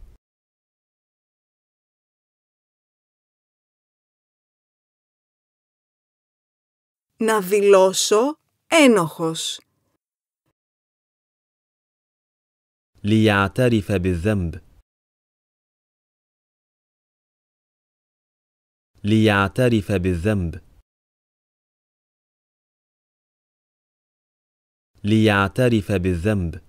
να δηλώσω ένοχος. ليعترف بالذنب. ليعترف بالذنب. ليعترف بالذنب.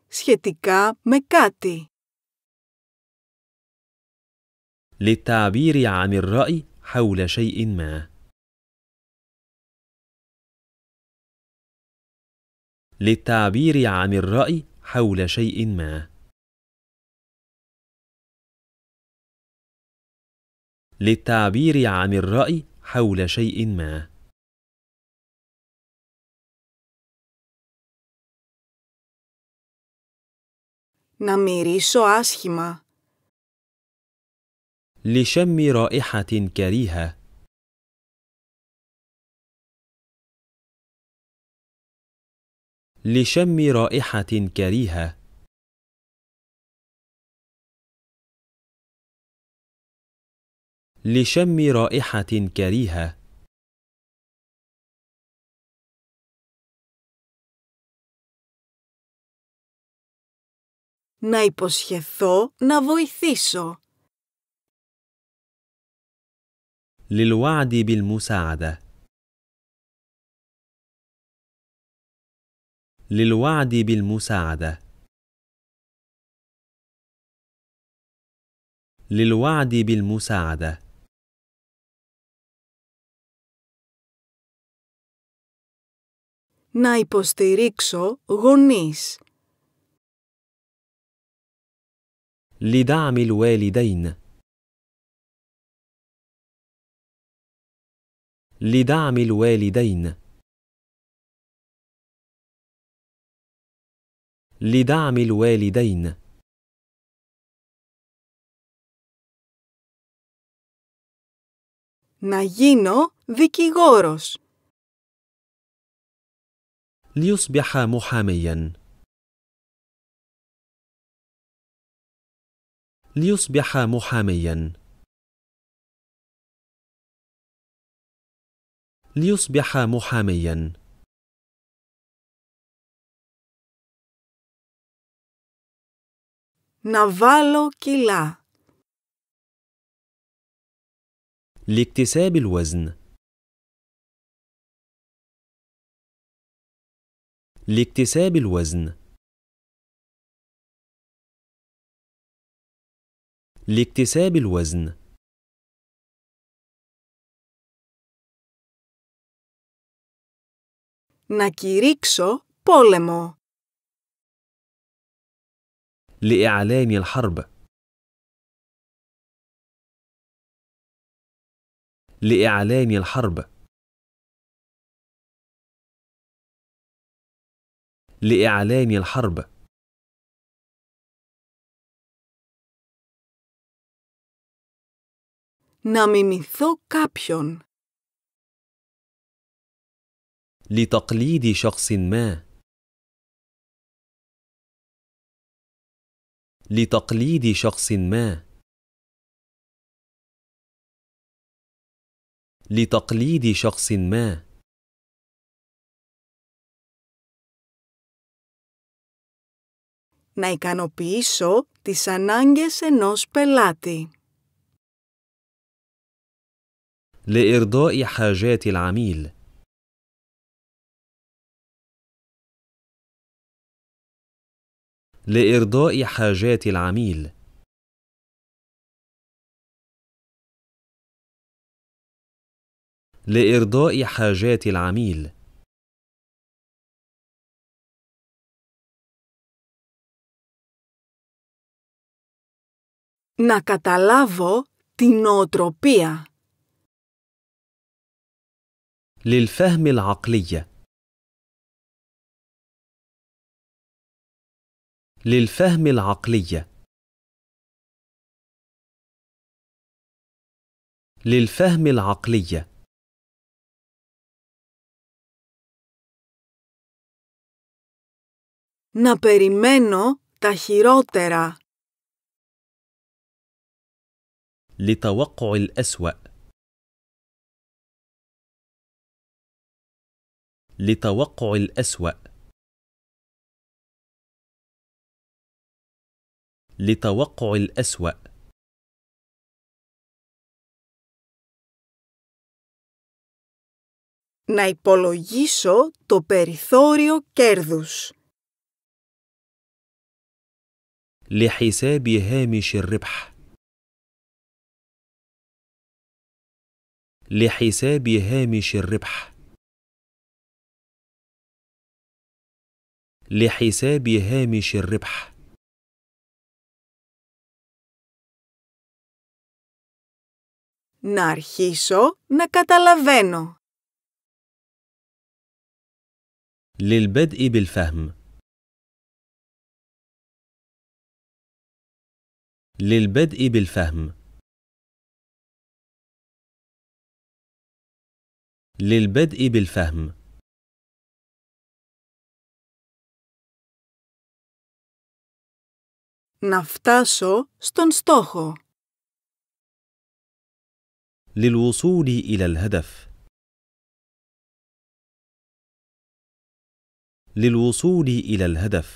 σχετικά με κάτι. للتعبير عن الرأي حول شيء ما. للتعبير عن الرأي حول شيء ما. للتعبير عن الرأي حول شيء ما. να μυρίσω άσχημα. لشم رائحة كريهة. لشم رائحة كريهة. لشم رائحة كريهة να υποσχεθώ να βοηθήσω. للوعد بالمساعدة للوعد بالمساعدة للوعد بالمساعدة να υποστηρίξω γονείς. لدعم الوالدين لدعم الوالدين لدعم الوالدين να γίνω δικηγόρος. ليصبح محاميا ليصبح محاميا ليصبح محاميا نافالو كيلا لاكتساب الوزن لاكتساب الوزن لاكتساب الوزن να بولمو لإعلان الحرب. لإعلان الحرب. لإعلان الحرب. Να μιμηθώ κάποιον. Λιτοκλείδη σοκσν Μέ. Λιτοκλείδη σοκσν Μέ. Λιτοκλείδη σοκσν Μέ. Να ικανοποιήσω τι ανάγκε ενό πελάτη. لارضاء حاجات العميل لارضاء حاجات العميل لارضاء حاجات العميل να καταλάβω την νοοτροπία للفهم العقلي للفهم العقلي للفهم العقلي نا بيريمينو تا χειρότερα. لتوقع الأسوأ لتوقع الأسوأ لتوقع الأسوأ να υπολογίσω το περιθώριο κέρδους. لحساب هامش الربح لحساب هامش الربح لحساب هامش الربح Να αρχίσω να καταλαβαίνω. للبدء بالفهم للبدء بالفهم للبدء بالفهم να φτάσω στον στόχο. للوصول إلى الهدف. للوصول إلى الهدف.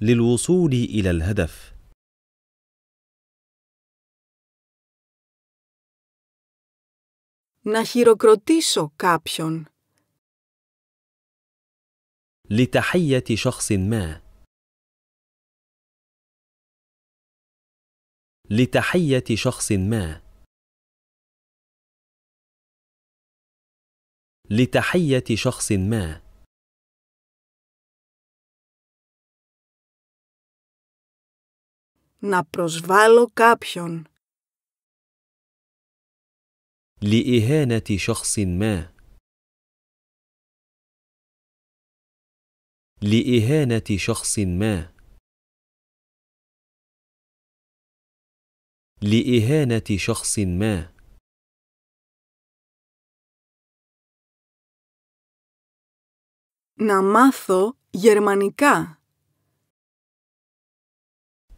للوصول إلى الهدف. να χειροκροτήσω κάποιον. لتحية شخص ما لتحية شخص ما لتحية شخص ما να προσβάλλω κάποιον. لإهانة شخص ما لإهانة شخص ما لإهانة شخص ما να μάθω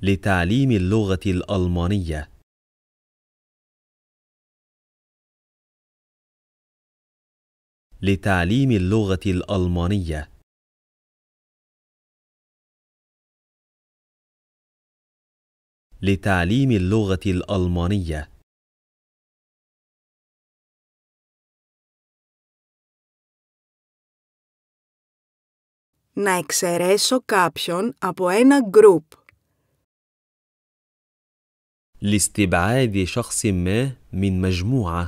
لتعليم اللغة الألمانية لتعليم اللغة الألمانية لتعليم اللغة الألمانية να εξαιρέσω κάποιον από ένα γκρουπ. لاستبعاد شخص ما من مجموعة.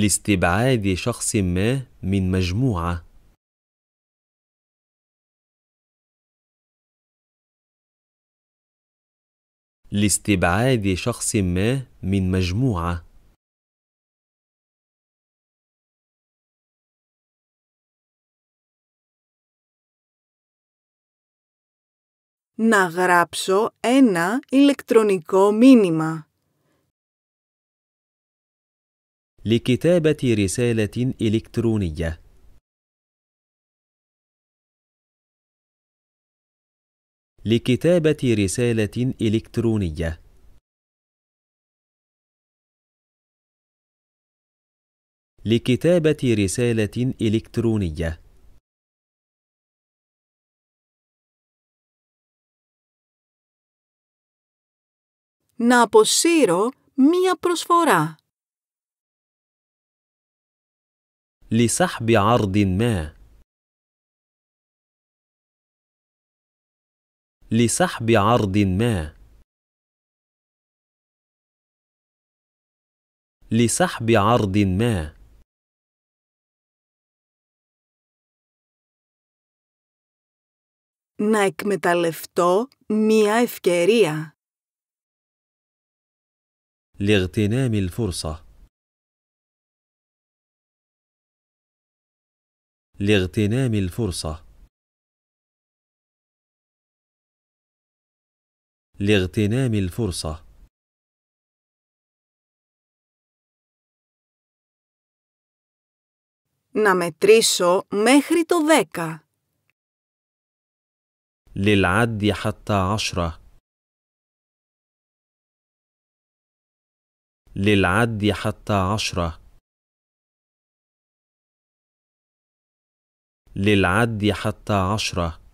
لاستبعاد شخص ما من مجموعه لاستبعاد شخص ما من مجموعة να γράψω ένα ηλεκτρονικό μήνυμα. لكتابة رسالة إلكترونية لكتابة رسالة إلكترونية لكتابة رسالة إلكترونية να αποσύρω μία προσφορά. لسحب عرض ما لسحب عرض ما لسحب عرض ما να εκμεταλλευτώ ميا ευκαιρία. لاغتنام الفرصة لاغتنام الفرصة لاغتنام الفرصة نمتريشو مخري تو το للعد حتى عشرة. للعد حتى عشرة. للعد حتى عشرة.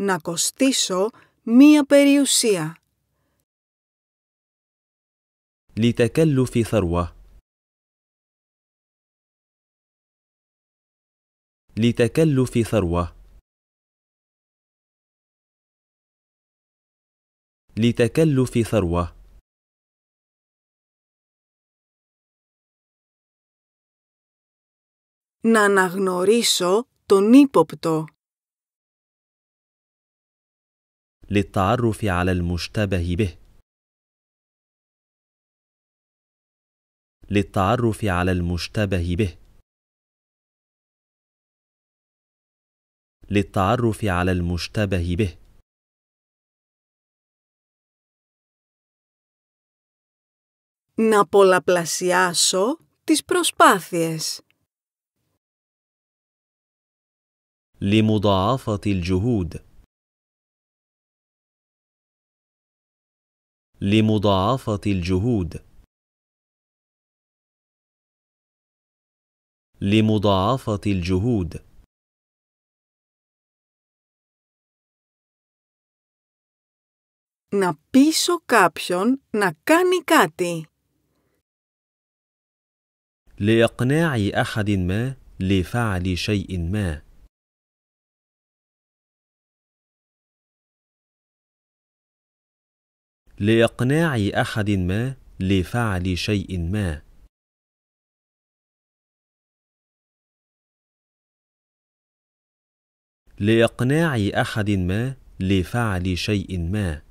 Να κοστίσω μία περιουσία. Λιτακάλουφι θερούα. Λιτακάλουφι θερούα. Λιτακάλουφι θερούα. Να αναγνωρίσω τον ύποπτο. للتعرف على المشتبه به للتعرف على المشتبه به للتعرف على المشتبه به να πολλαπλασιάσω τις προσπάθειες. لمضاعفة الجهود لمضاعفة الجهود لمضاعفة الجهود να πείσω κάποιον να κάνει κάτι. لإقناع أحد ما لفعل شيء ما. لإقناع أحد ما لفعل شيء ما لإقناع أحد ما لفعل شيء ما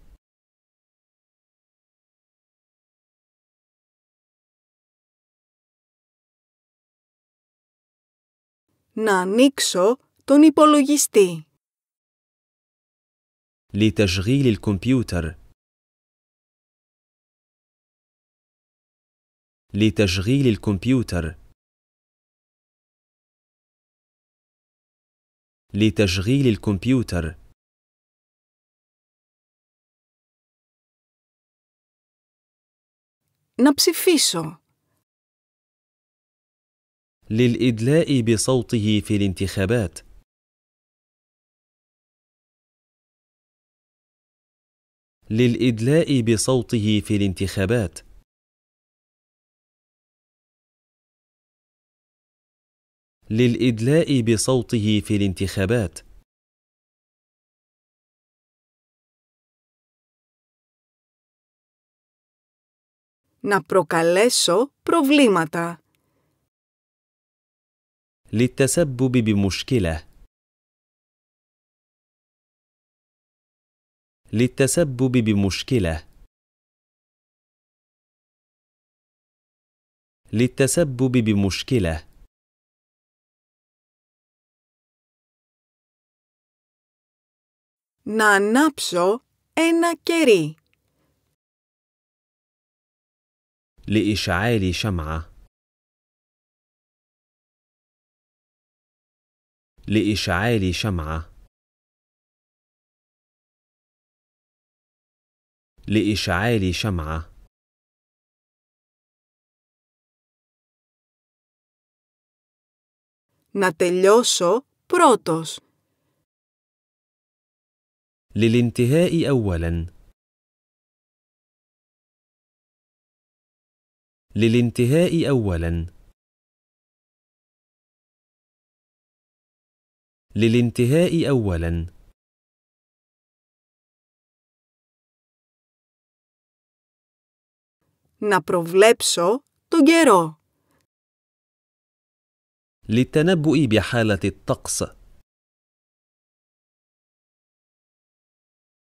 να ανοίξω τον υπολογιστή. لتشغيل الكمبيوتر لتشغيل الكمبيوتر لتشغيل الكمبيوتر να للإدلاء بصوته في الانتخابات. للإدلاء بصوته في الانتخابات. للادلاء بصوته في الانتخابات να προκαλέσω προβλήματα. للتسبب بمشكلة للتسبب بمشكلة للتسبب بمشكله Να ανάψω ένα κερί. Λοι αισχάρι σομά. Λοι αισχάρι σομά. Να τελειώσω πρώτος. للانتهاء أولا للانتهاء أولا للانتهاء أولا να προβλέψω τον καιρό. للتنبؤ بحالة الطقس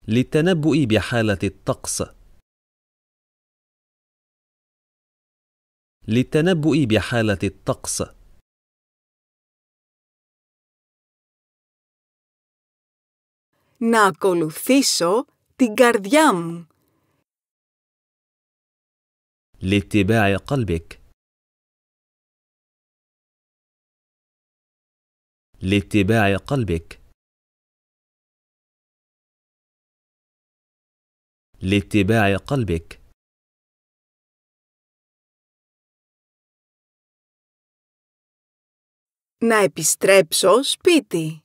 للتنبؤ بحالة الطقس للتنبؤ بحالة الطقس Να ακολουθήσω την καρδιά μου. لاتباع قلبك. لاتباع قلبك. لاتباع قلبك να επιστρέψω σπίτι.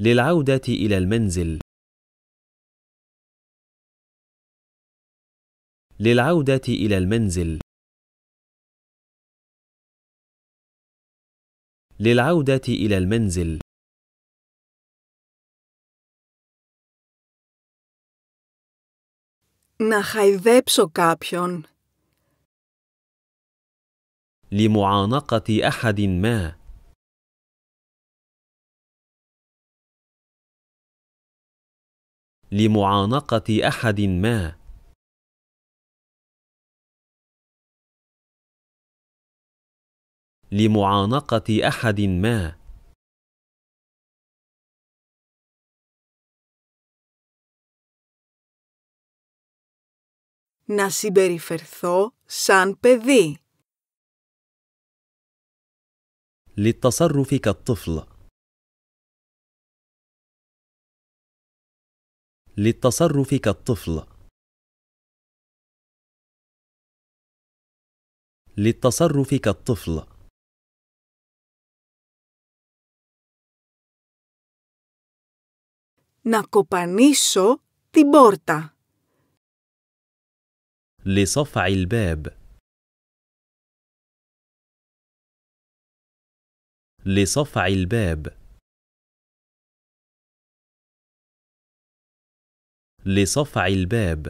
للعودة إلى المنزل. للعودة إلى المنزل. للعودة إلى المنزل. να χαϊδέψω κάποιον. لمعانقة أحد ما لمعانقة أحد ما لمعانقة أحد ما Να συμπεριφερθώ σαν παιδί. Λιττασόρφη κατ' τούφλο. Λιττασόρφη κατ' τούφλο. Λιττασόρφη κατ' τούφλο. Να κοπανίσω την πόρτα. لصفع الباب لصفع الباب لصفع الباب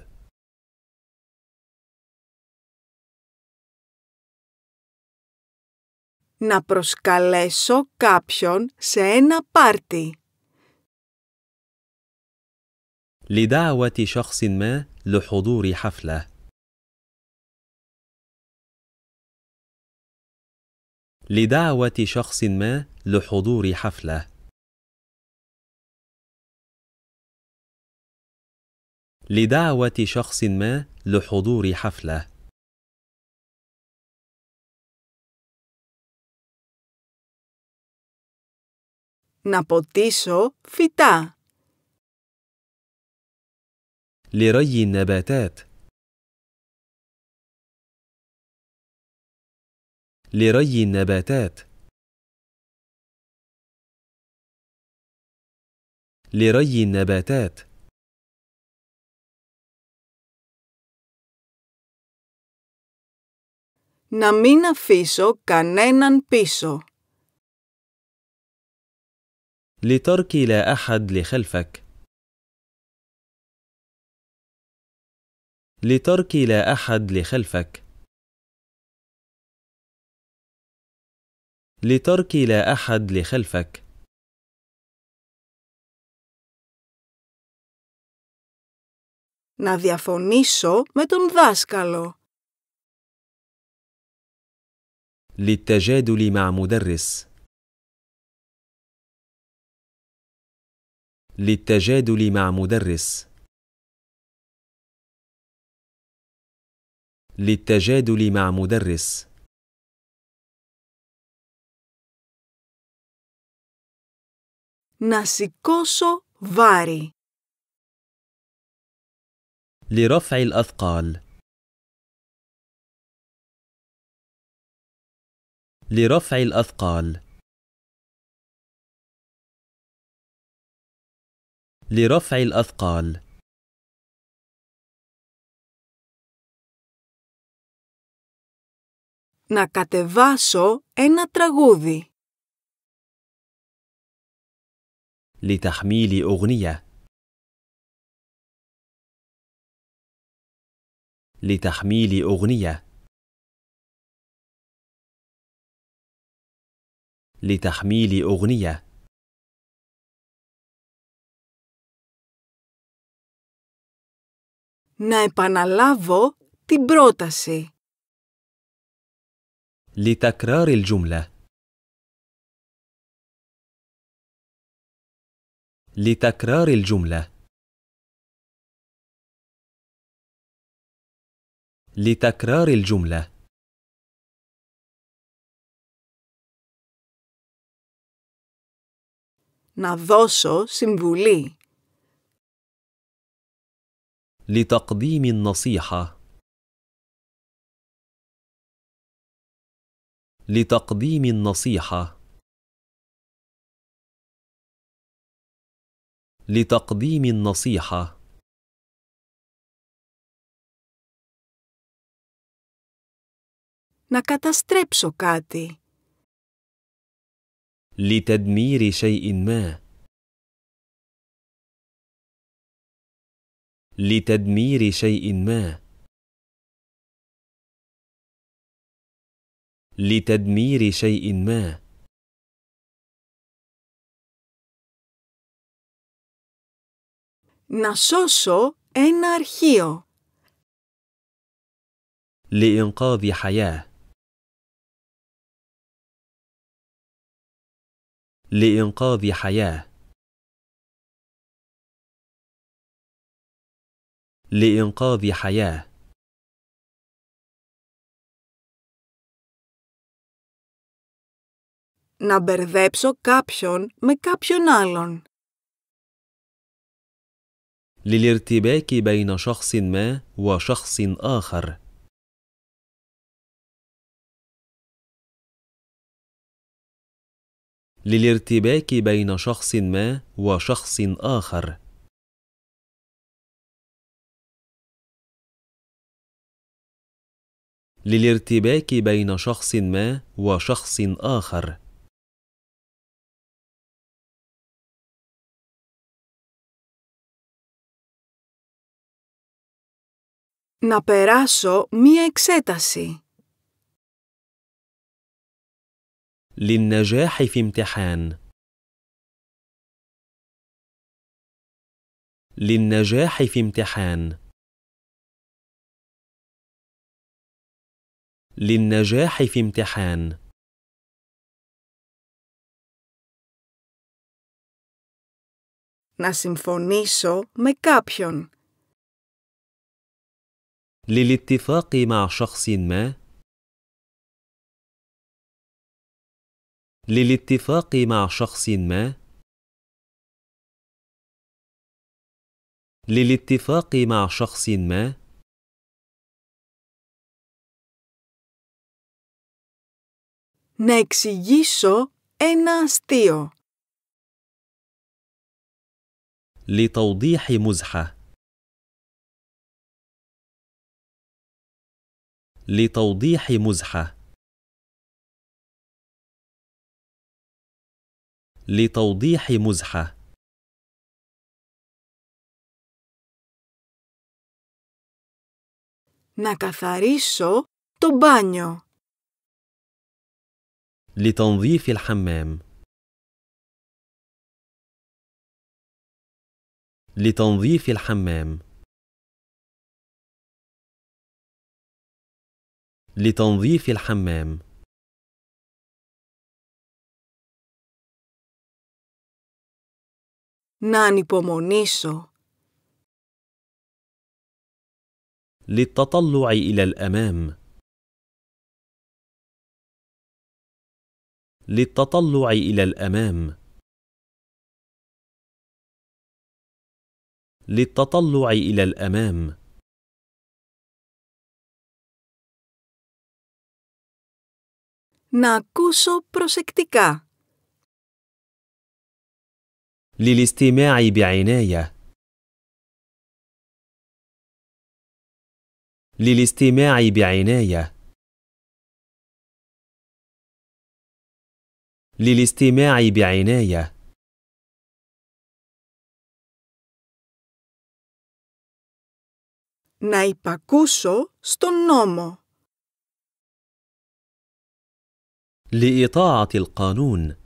να προσκαλέσω κάποιον σε ένα πάρτι. لدعوة شخص ما لحضور حفلة. لدعوة شخص ما لحضور حفلة. لدعوة شخص ما لحضور حفلة. Να ποτίσω لري النباتات لري النباتات لري النباتات να μην αφήσω κανέναν πίσω. لترك لا أحد لخلفك لترك لا أحد لخلفك لترك لا أحد لخلفك να διαφωνήσω με τον δάσκαλο. للتجادل مع مدرس للتجادل مع مدرس للتجادل مع مدرس να σηκώσω βάρη. لرفع الأثقال لرفع الأثقال لرفع الأثقال να κατεβάσω ένα τραγούδι. لتحميل أغنية لتحميل أغنية لتحميل أغنية Να επαναλάβω την πρόταση. لتكرار الجمله لتكرار الجملة لتكرار الجملة να δώσω لتقديم النصيحة لتقديم النصيحة لتقديم النصيحة να καταστρέψω κάτι. لتدمير شيء ما. لتدمير شيء ما. لتدمير شيء ما. να σώσω ένα αρχείο. لإنقاذ حياة لإنقاذ حياة لإنقاذ حياة να μπερδέψω κάποιον με κάποιον άλλον. للارتباك بين شخص ما وشخص آخر للارتباك بين شخص ما وشخص آخر للارتباك بين شخص ما وشخص آخر Να περάσω μία εξέταση. للنجاح في امتحان. للنجاح في امتحان. للنجاح في Να συμφωνήσω με κάποιον. للاتفاق مع شخص ما للاتفاق مع شخص ما للاتفاق مع شخص ما να εξηγήσω ένα αστείο. لتوضيح مزحة لتوضيح مزحة لتوضيح مزحة نكاثاريشو καθαρίσω لتنظيف الحمام. لتنظيف الحمام. لتنظيف الحمام نانيبومونيسو للتطلع إلى الأمام للتطلع إلى الأمام للتطلع إلى الأمام Να ακούσω προσεκτικά. Λυλιστή Μέη, για Αινέα. Λυλιστή Μέη, για Αινέα. Λυλιστή Να υπακούσω στον νόμο. لإطاعة القانون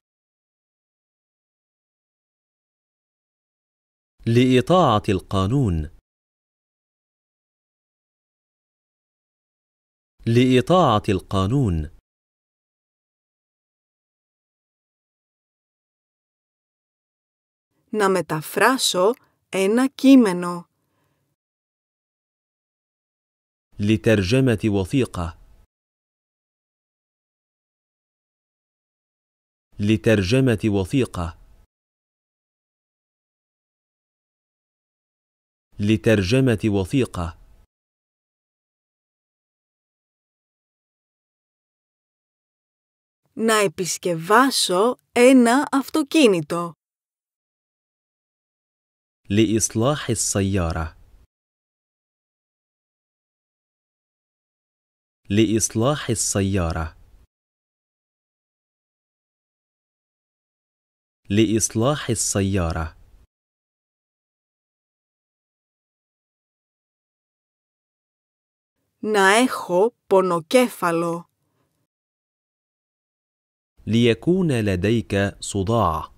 لإطاعة القانون لإطاعة القانون να μεταφράσω ένα κείμενο. لترجمة وثيقة لترجمة وثيقة لترجمة وثيقة Να επισκευάσω ένα αυτοκίνητο. لإصلاح السيارة لإصلاح السيارة لإصلاح السيارة να έχω πονοκέφαλο. ليكون لديك صداع.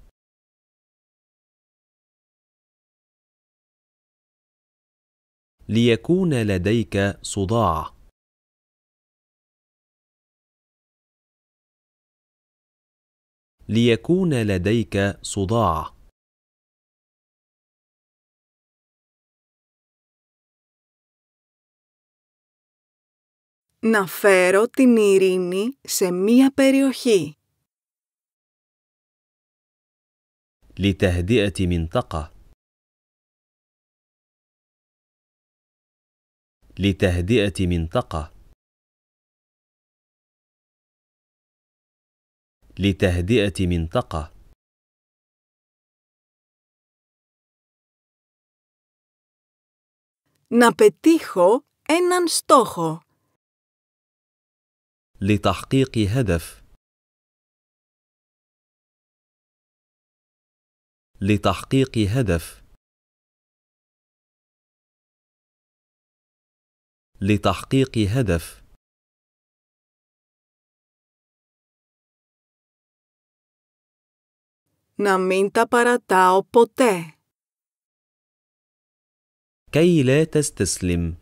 ليكون لديك صداع. ليكون لديك صداع Να φέρω την ειρήνη σε μία περιοχή. لتهدئة منطقة لتهدئة منطقة لتهدئه منطقه نابتيخو انان ستوخو لتحقيق هدف. لتحقيق هدف. لتحقيق هدف. να μην τα παρατάω ποτέ. Καί λα τεστισλίμ.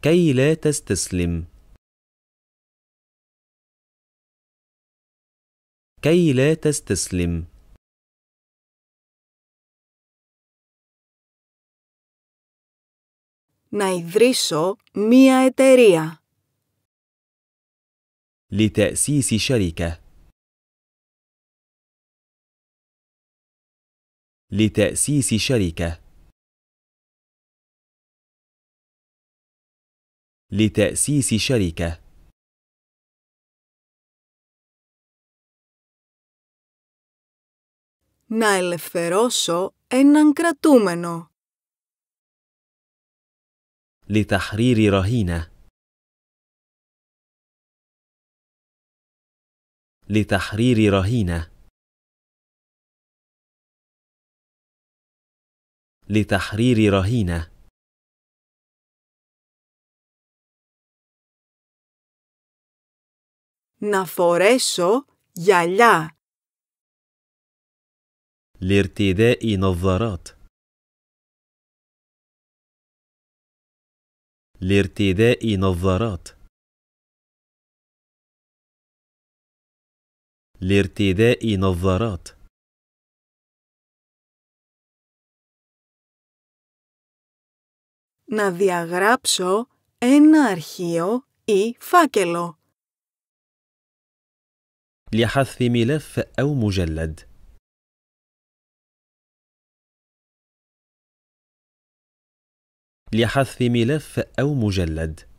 Καί λα τεστισλίμ. Καί λα τεστισλίμ. Να ιδρύσω μία εταιρεία. لتأسيس شركة لتأسيس شركة لتأسيس شركة να ελευθερώσω έναν κρατούμενο. لتحرير رهينه لتحرير رهينة لتحرير رهينة να يالا لارتداء نظارات. لارتداء نظارات. لارتداء نظارات να διαγράψω ένα αρχείο ή φάκελο. لحذف ملف أو مجلد. لحذف ملف أو مجلد.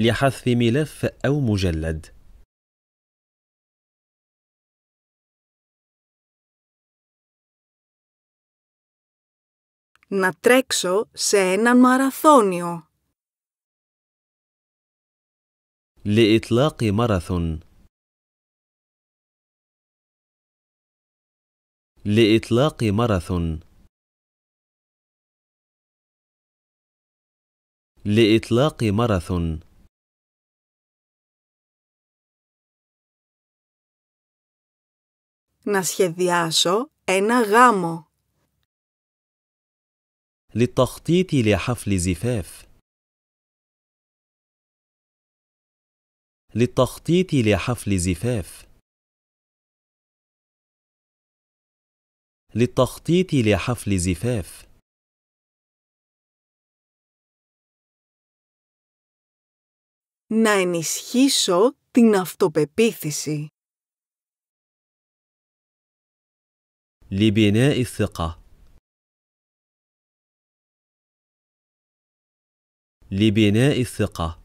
لحذف ملف أو مجلد να τρέξω σε έναν μαραθώνιο. لإطلاق ماراثون لإطلاق ماراثون لإطلاق ماراثون να σχεδιάσω ένα γάμο. للتخطيط لحفل زفاف للتخطيط لحفل زفاف للتخطيط لحفل زفاف να ενισχύσω την αυτοπεποίθηση. لبناء الثقة لبناء الثقة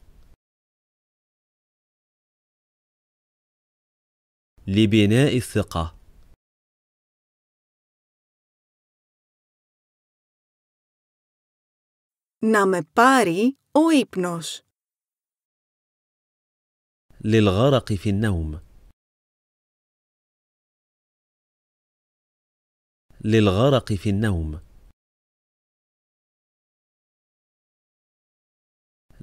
لبناء الثقة نام باري πάρει للغرق في النوم للغرق في النوم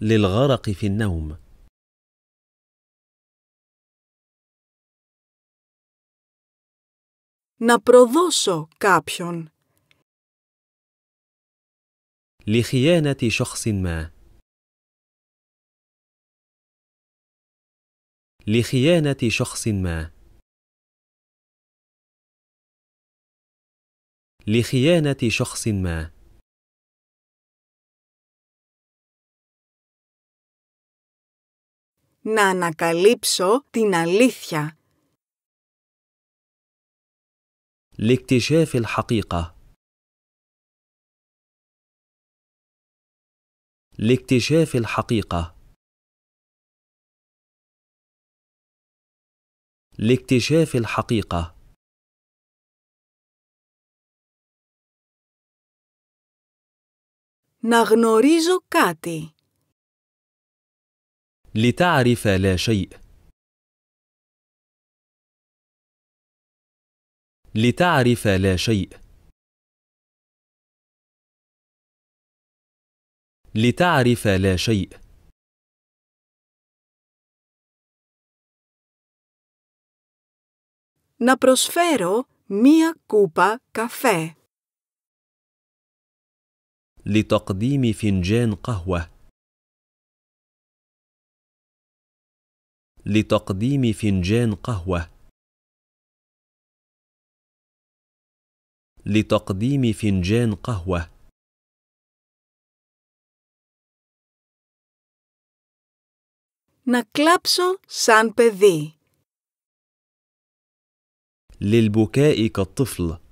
للغرق في النوم να προδώσω κάποιον. لخيانة شخص ما. لخيانة شخص ما. لخيانة شخص ما να ανακαλύψω την αλήθεια. لاكتشاف الحقيقة لاكتشاف الحقيقة لاكتشاف الحقيقة να γνωρίζω κάτι. لتعرف لا شيء. لتعرف لا شيء. لتعرف لا شيء. να προσφέρω μία κούπα καφέ. لتقديم فنجان قهوة لتقديم فنجان قهوة لتقديم فنجان قهوة να κλάψω σαν παιδί. للبكاء كالطفل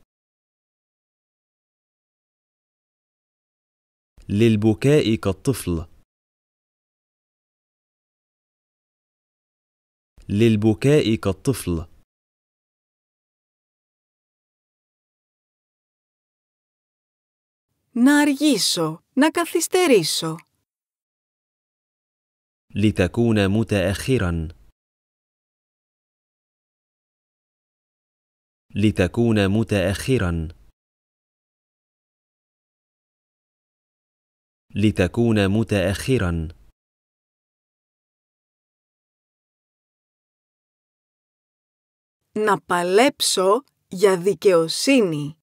للبكاء كالطفل للبكاء كالطفل να αργήσω, να καθυστερήσω. لتكون متأخرا لتكون متأخرا لتكون متاخرا να παλέψω για δικαιοσύνη.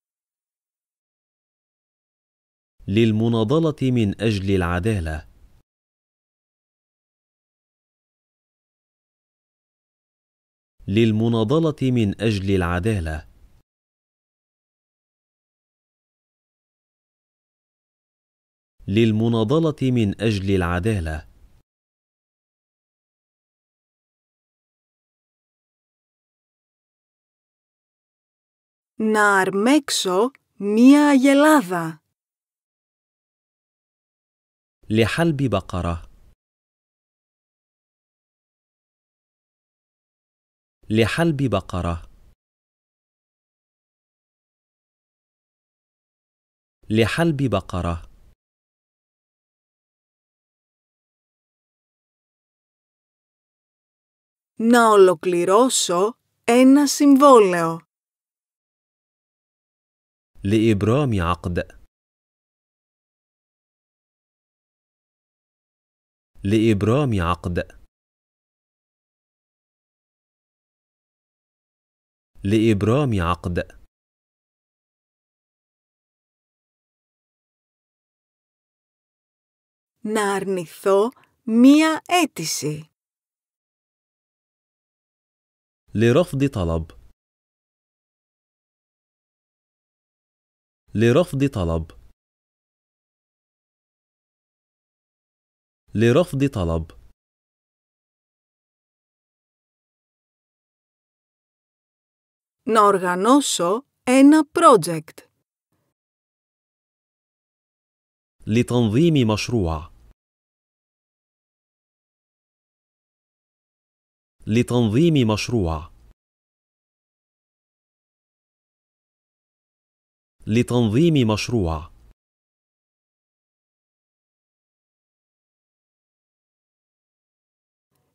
للمناضلة من أجل العدالة. للمناضلة من أجل العدالة. للمناضله من اجل العداله نار αρμέξω μία αγελάδα. لحلب بقرة لحلب بقرة لحلب بقره Να ολοκληρώσω ένα συμβόλαιο, Λευροάμια Απντε. Λευροάμια Απντε. Λευροάμια Απντε. Να αρνηθώ μία αίτηση. لرفض طلب لرفض طلب لرفض طلب نورغانوسو οργανώσω ένα project. لتنظيم مشروع لتنظيم مشروع لتنظيم مشروع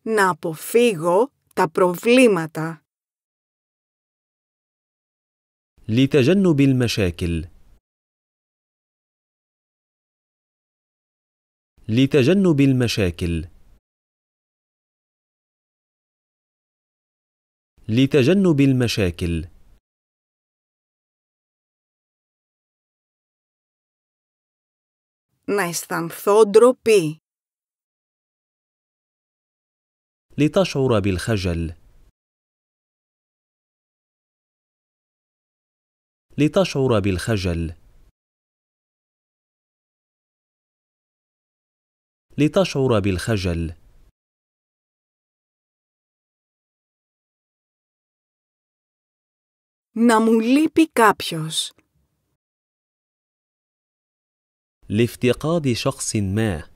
να αποφύγω τα προβλήματα. لتجنب المشاكل لتجنب المشاكل لتجنب المشاكل να αισθανθώ ντροπή. لتشعر بالخجل لتشعر بالخجل لتشعر بالخجل Να μου λείπει κάποιος. Λεφτυκάδι σχόσιν μά.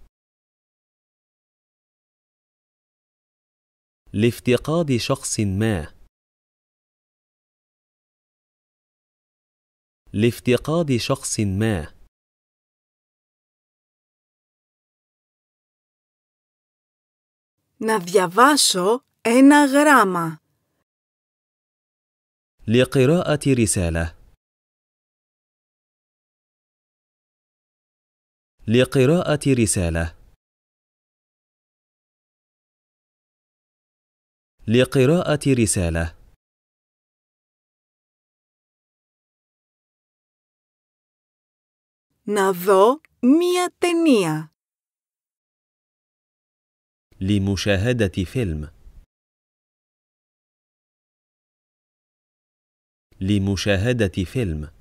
Λεφτυκάδι σχόσιν μά. Λεφτυκάδι σχόσιν μά. Να διαβάσω ένα γράμμα. لقراءة رسالة لقراءة رسالة لقراءة رسالة να ميا تنيا لمشاهدة فيلم لمشاهدة فيلم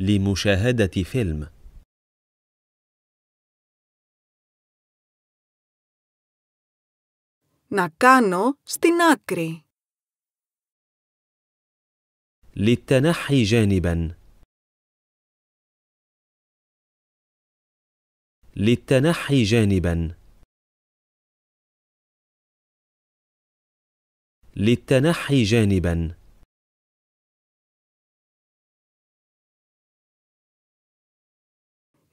لمشاهدة فيلم να κάνω στην άκρη. للتنحي جانبا للتنحي جانبا للتنحي جانبا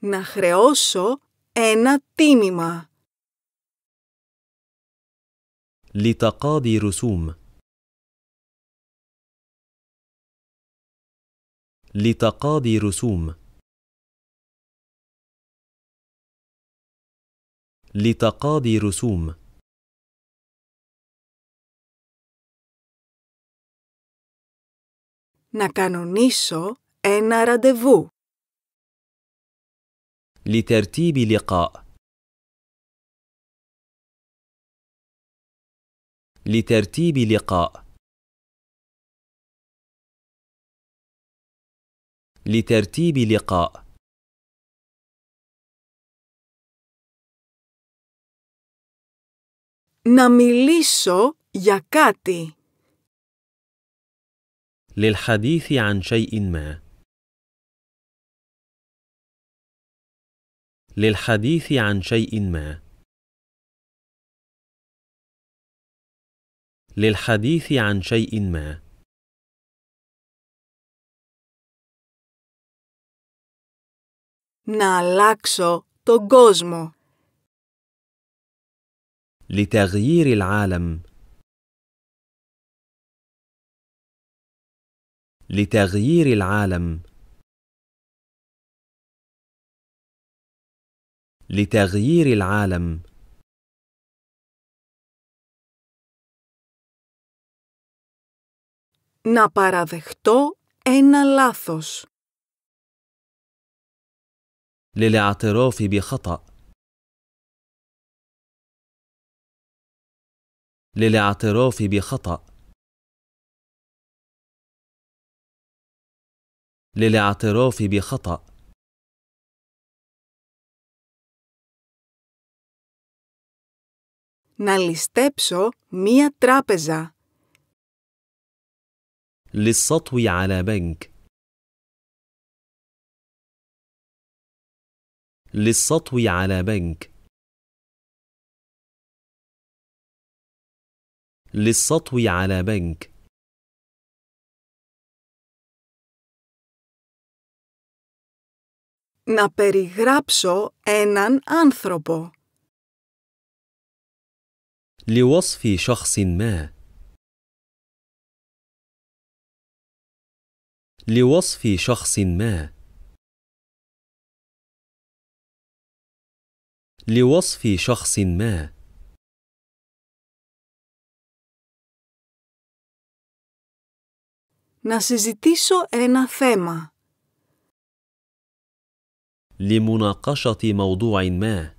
να χρεώσω ένα τίμημα. لتقاضي رسوم لتقاضي رسوم لتقاضي رسوم να κανονίσω ένα ραντεβού. لترتيب لقاء لترتيب لقاء لترتيب لقاء να μιλήσω για κάτι. للحديث عن شيء ما للحديث عن شيء ما للحديث عن شيء ما να αλλάξω τον κόσμο. لتغيير العالم لتغيير العالم لتغيير العالم να παραδεχτώ ένα λάθος. للاعتراف بخطأ للاعتراف بخطأ للاعتراف بخطأ να ληστέψω μία τράπεζα. للسطو على بنك. للسطو على بنك. للسطو على بنك. να περιγράψω έναν άνθρωπο. لوصف شخص ما لوصف شخص ما لوصف شخص ما να συζητήσω ένα θέμα. لمناقشه موضوع ما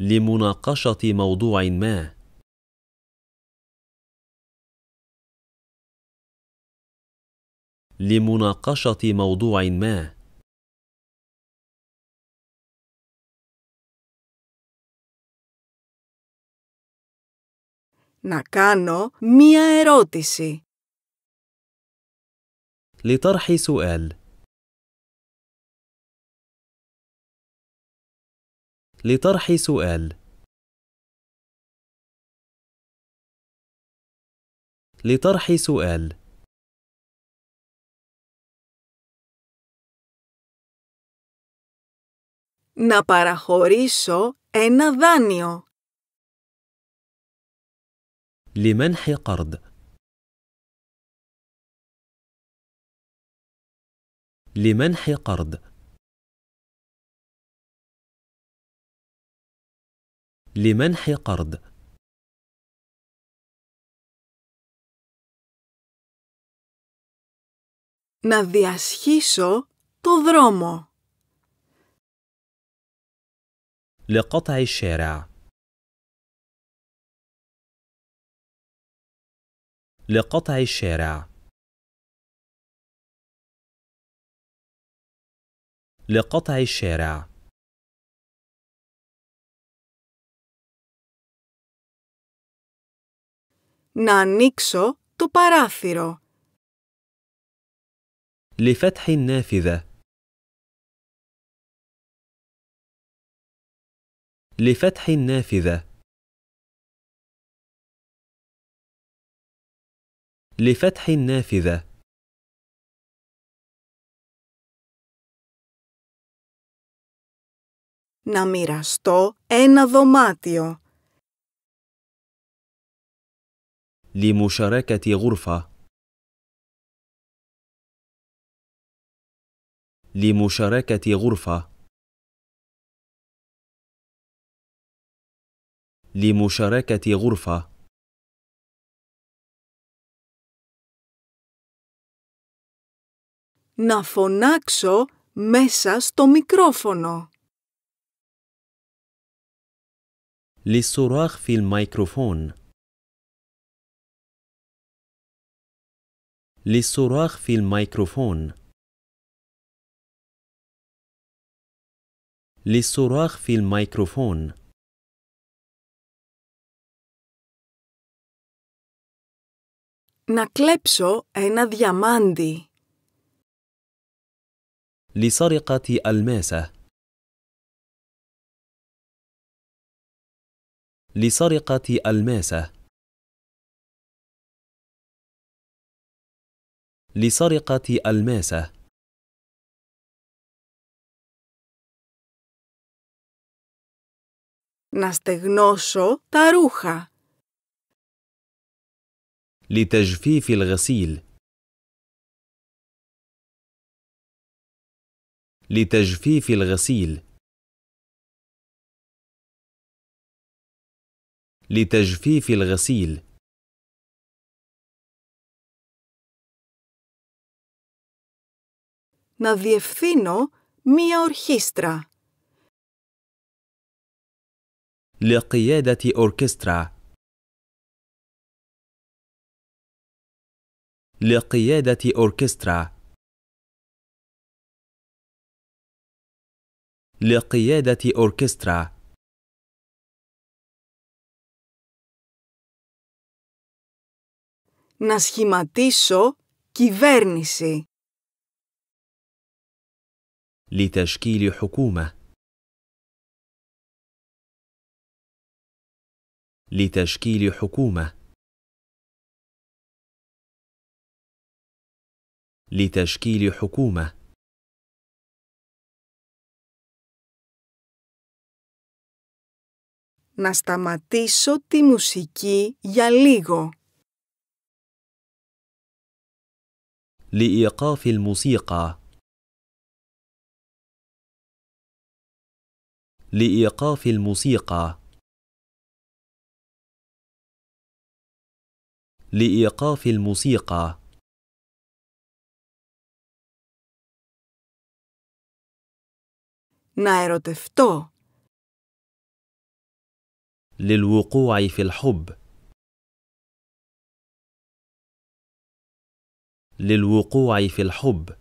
لمناقشه موضوع ما لمناقشه موضوع ما να κάνω μία ερώτηση. لطرح سؤال لطرح سؤال لطرح سؤال να παραχωρήσω ένα δάνειο. لمنح قرض لمنح قرض لمنح قرض να διασχίσω το δρόμο. لقطع الشارع لقطع الشارع لقطع الشارع να ανοίξω το παράθυρο. لفتح النافذة لفتح النافذة لفتح النافذة Να μοιραστώ ένα δωμάτιο. Λιμουσαρέκα τη γούρφα. Λιμουσαρέκα τη γούρφα. Λιμουσαρέκα τη γούρφα. Να φωνάξω μέσα στο μικρόφωνο. للصراخ في الميكروفون للصراخ في الميكروفون للصراخ في الميكروفون نكلبسو ένα διαμάντι. لسرقة الماسة لسرقة الماسة لسرقة الماسة نستغنوشو تاروخا لتجفيف الغسيل لتجفيف الغسيل لتجفيف الغسيل να διευθύνω μία ορχήστρα. لقيادة أوركسترا لقيادة أوركسترا لقيادة أوركسترا να σχηματίσω κυβέρνηση. لتشكيل حكومة لتشكيل حكومة لتشكيل حكومة να σταματήσω τη μουσική για λίγο. لإيقاف الموسيقى لإيقاف الموسيقى لإيقاف الموسيقى نايروتفتو للوقوع في الحب للوقوع في الحب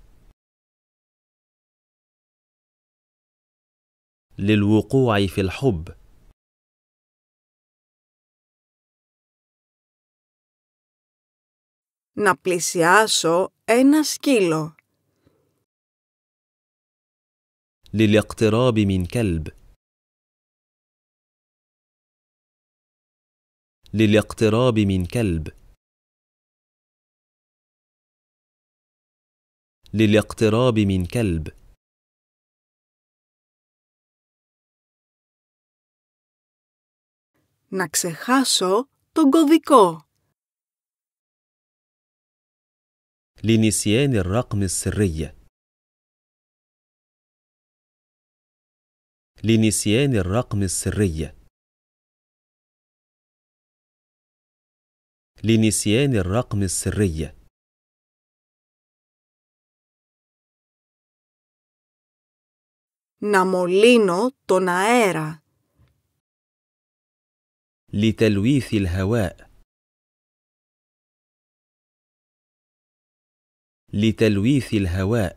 للوقوع في الحب να πλησιάσω ένα σκύλο. للاقتراب من كلب. للاقتراب من كلب. للاقتراب من كلب να ξεχάσω τον κωδικό. لنسيان الرقم السري. لنسيان الرقم السري. لنسيان الرقم السري. να μολύνω τον αέρα. لتلويث الهواء لتلويث الهواء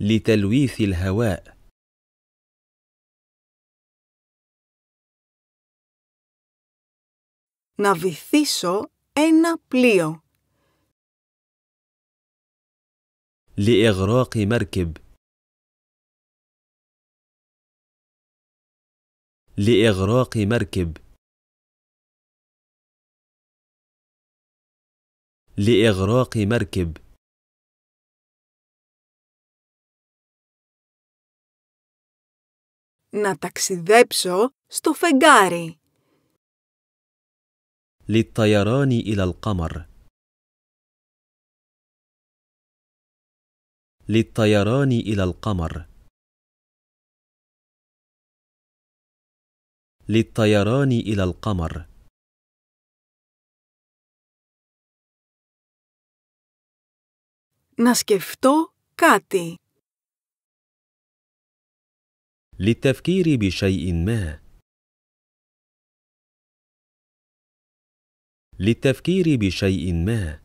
لتلويث الهواء να ένα πλοίο. لإغراق مركب لإغراق مركب لإغراق مركب να ταξιδέψω στο φεγγάρι. للطيران إلى القمر للطيران إلى القمر للطيران إلى القمر نسكفتو كاتي للتفكير بشيء ما. للتفكير بشيء ما.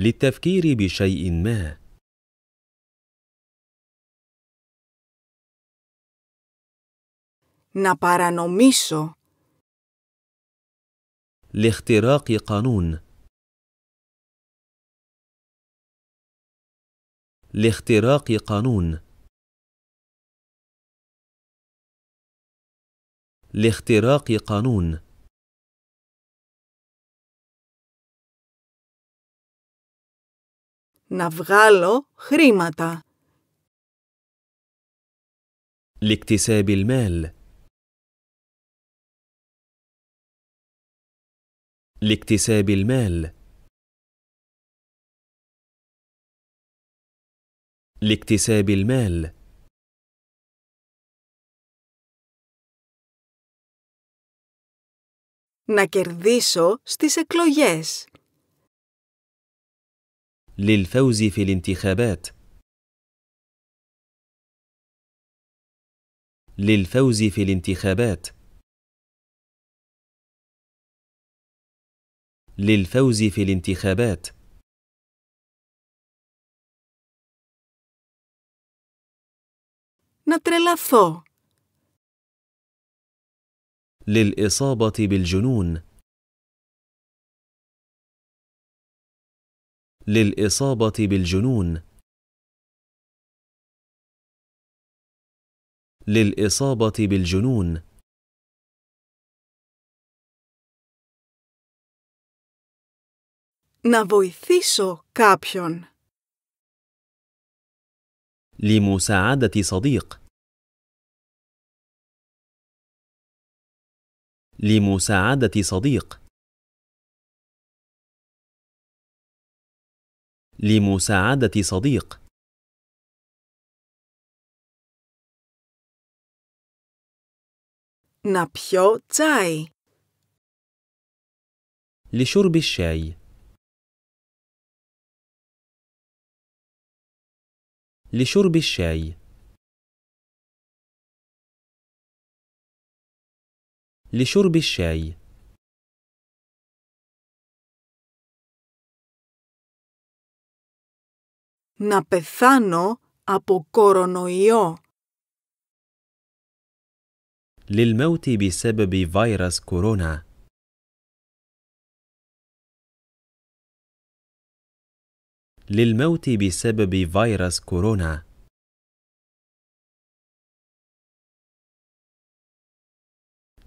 للتفكير بشيء ما να لاختراق قانون لاختراق قانون لاختراق قانون να βγάλω χρήματα. لاكتساب المال لاكتساب المال لاكتساب المال να κερδίσω στις εκλογές. للفوز في الانتخابات للفوز في الانتخابات للفوز في الانتخابات للإصابة بالجنون للاصابه بالجنون للاصابه بالجنون να βοηθήσω كابيون لمساعدة صديق. لمساعدة صديق. لمساعدة صديق نابيو تاي لشرب الشاي. لشرب الشاي. لشرب الشاي. να πεθάνω από κορονοϊό. للموت بسبب فيروس كورونا. للموت بسبب فيروس كورونا.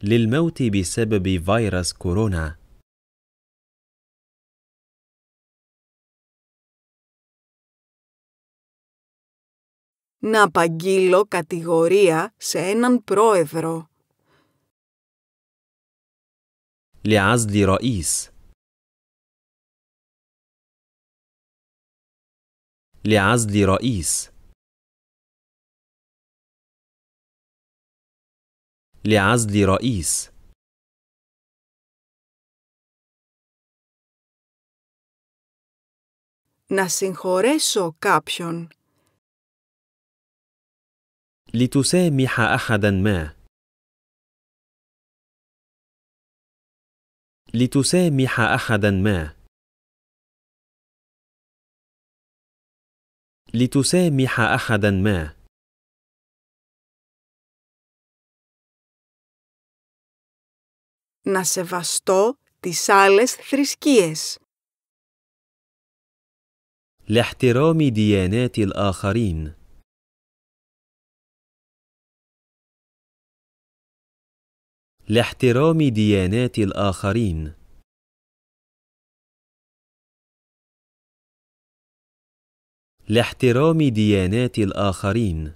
للموت بسبب فيروس كورونا να απαγγείλω κατηγορία σε έναν πρόεδρο. λιάς رئيس να συγχωρέσω κάποιον لتسامح أحدا ما لتسامح أحدا ما لتسامح أحدا ما να σεβαστώ τις άλλες θρησκείες. لاحترام ديانات الآخرين لاحترام ديانات الآخرين لاحترام ديانات الآخرين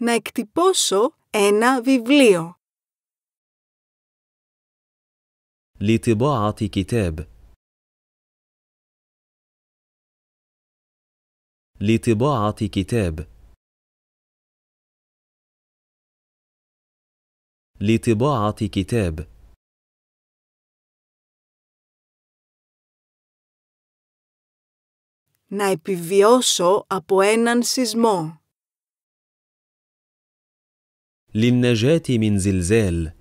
να εκτυπώσω ένα βιβλίο. لطباعة كتاب لطباعة كتاب لطباعة كتاب να επιβιώσω από έναν σεισμό. للنجاة من زلزال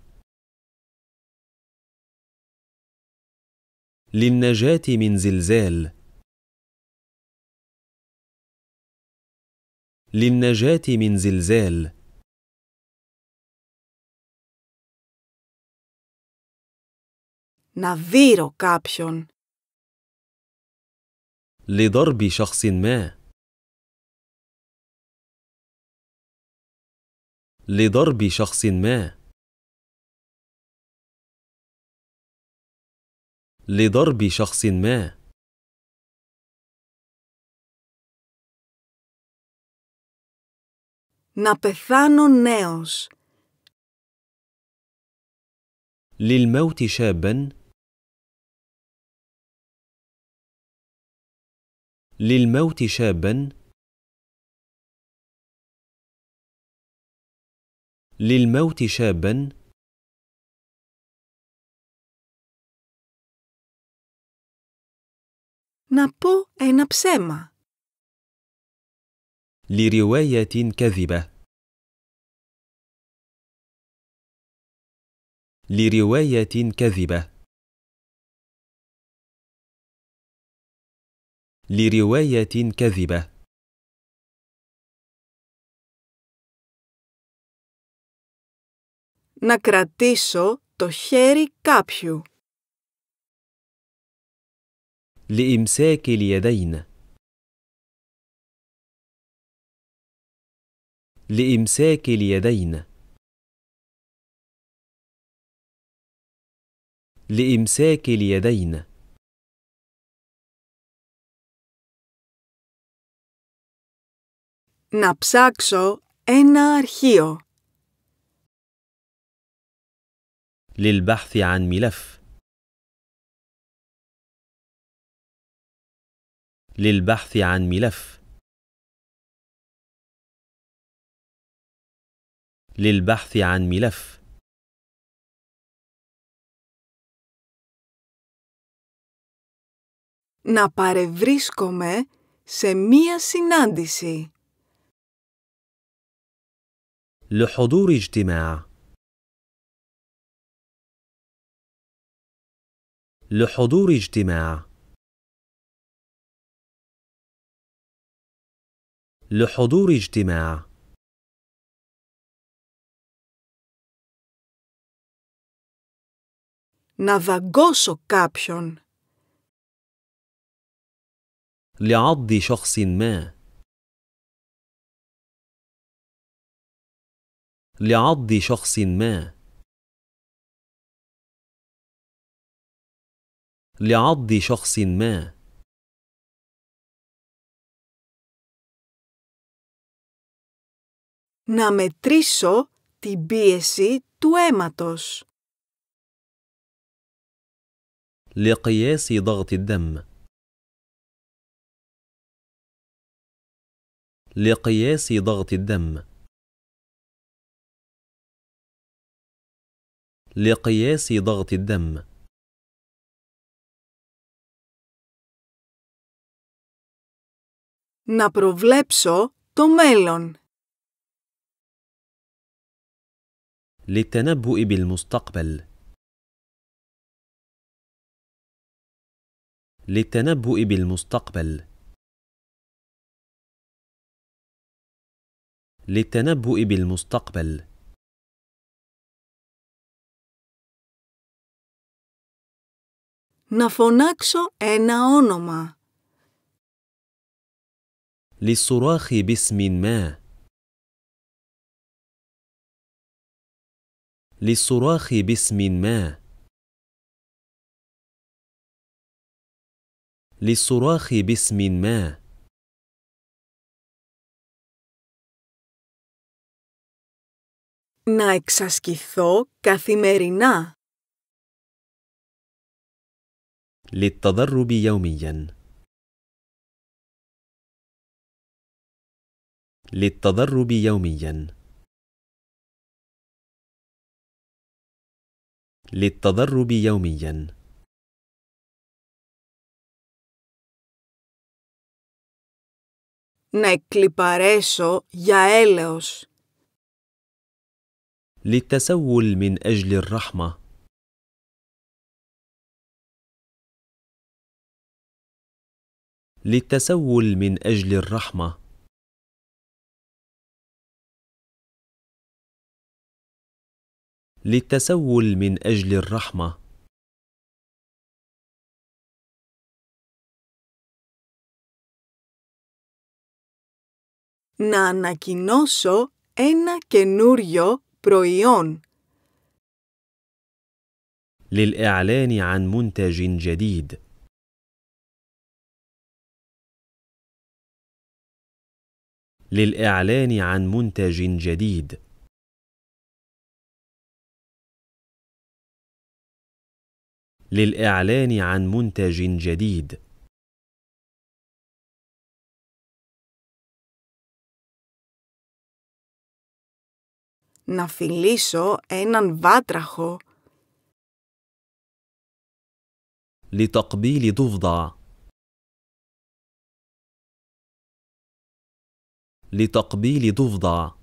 للنجاة من زلزال للنجاة من زلزال نافيرو كابشون لضرب شخص ما. لضرب شخص ما. لضرب شخص ما. να πεθάνω νέος. للموت شابا للموت شابا للموت شابا نبو πω ένα لرواية كذبة لرواية كذبة لرواية كذبة να κρατήσω το χέρι κάποιου. لإمساك اليدين لإمساك اليدين لإمساك اليدين να ψάξω ένα αρχείο. للبحث عن ملف. للبحث عن ملف. للبحث عن ملف να παρευρίσκομαι σε μία συνάντηση. لحضور اجتماع لحضور اجتماع لحضور اجتماع να δαγκώσω κάποιον. لعض شخص ما لعض شخص ما لعض شخص ما να μετρήσω την πίεση του αίματος. لقياس ضغط الدم لقياس ضغط الدم لقياس ضغط الدم να προβλέψω το μέλλον للتنبؤ بالمستقبل للتنبؤ بالمستقبل للتنبؤ بالمستقبل να φωνάξω ένα όνομα. للصراخ باسم ما للصراخ باسم ما للصراخ باسم ما να εξασκηθώ καθημερινά. للتدرب يوميا. للتدرب يوميا. للتدرب يوميا. να εκλυπαρέσω για έλεος. للتسول من أجل الرحمة للتسول من أجل الرحمة للتسول من أجل الرحمة να ανακοινώσω ένα καινούριο προϊόν. للإعلان عن منتج جديد. للإعلان عن منتج جديد. للإعلان عن منتج جديد. να φιλήσω έναν βάτραχο. لتقبيل ضفدع لتقبيل ضفدع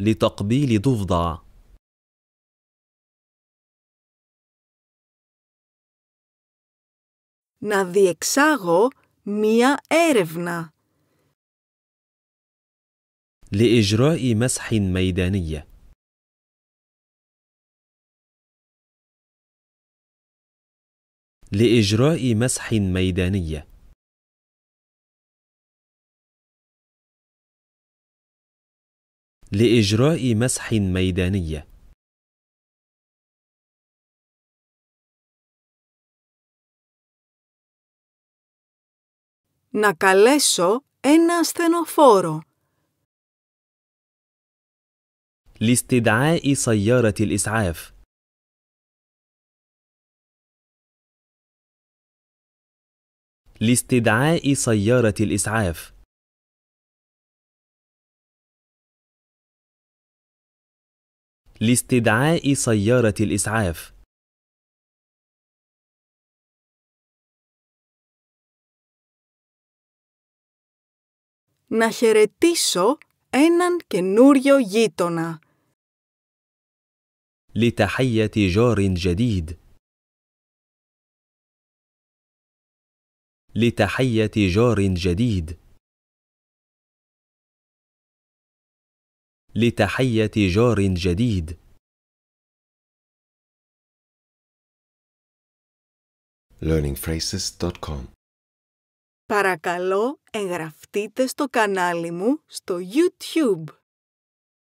لتقبيل ضفدع να διεξάγω μία έρευνα. لإجراء مسح ميدانية لإجراء مسح ميدانية لإجراء مسح ميدانية Να καλέσω ένα ασθενοφόρο. لاستدعاء سيارة الإسعاف لاستدعاء سيارة الإسعاف لاستدعاء سيارة الإسعاف να χαιρετήσω έναν καινούριο γείτονα. لتحية جار جديد لتحية جار جديد لتحية جار جديد learningphrases.com Παρακαλώ εγγραφτείτε στο κανάλι μου στο YouTube.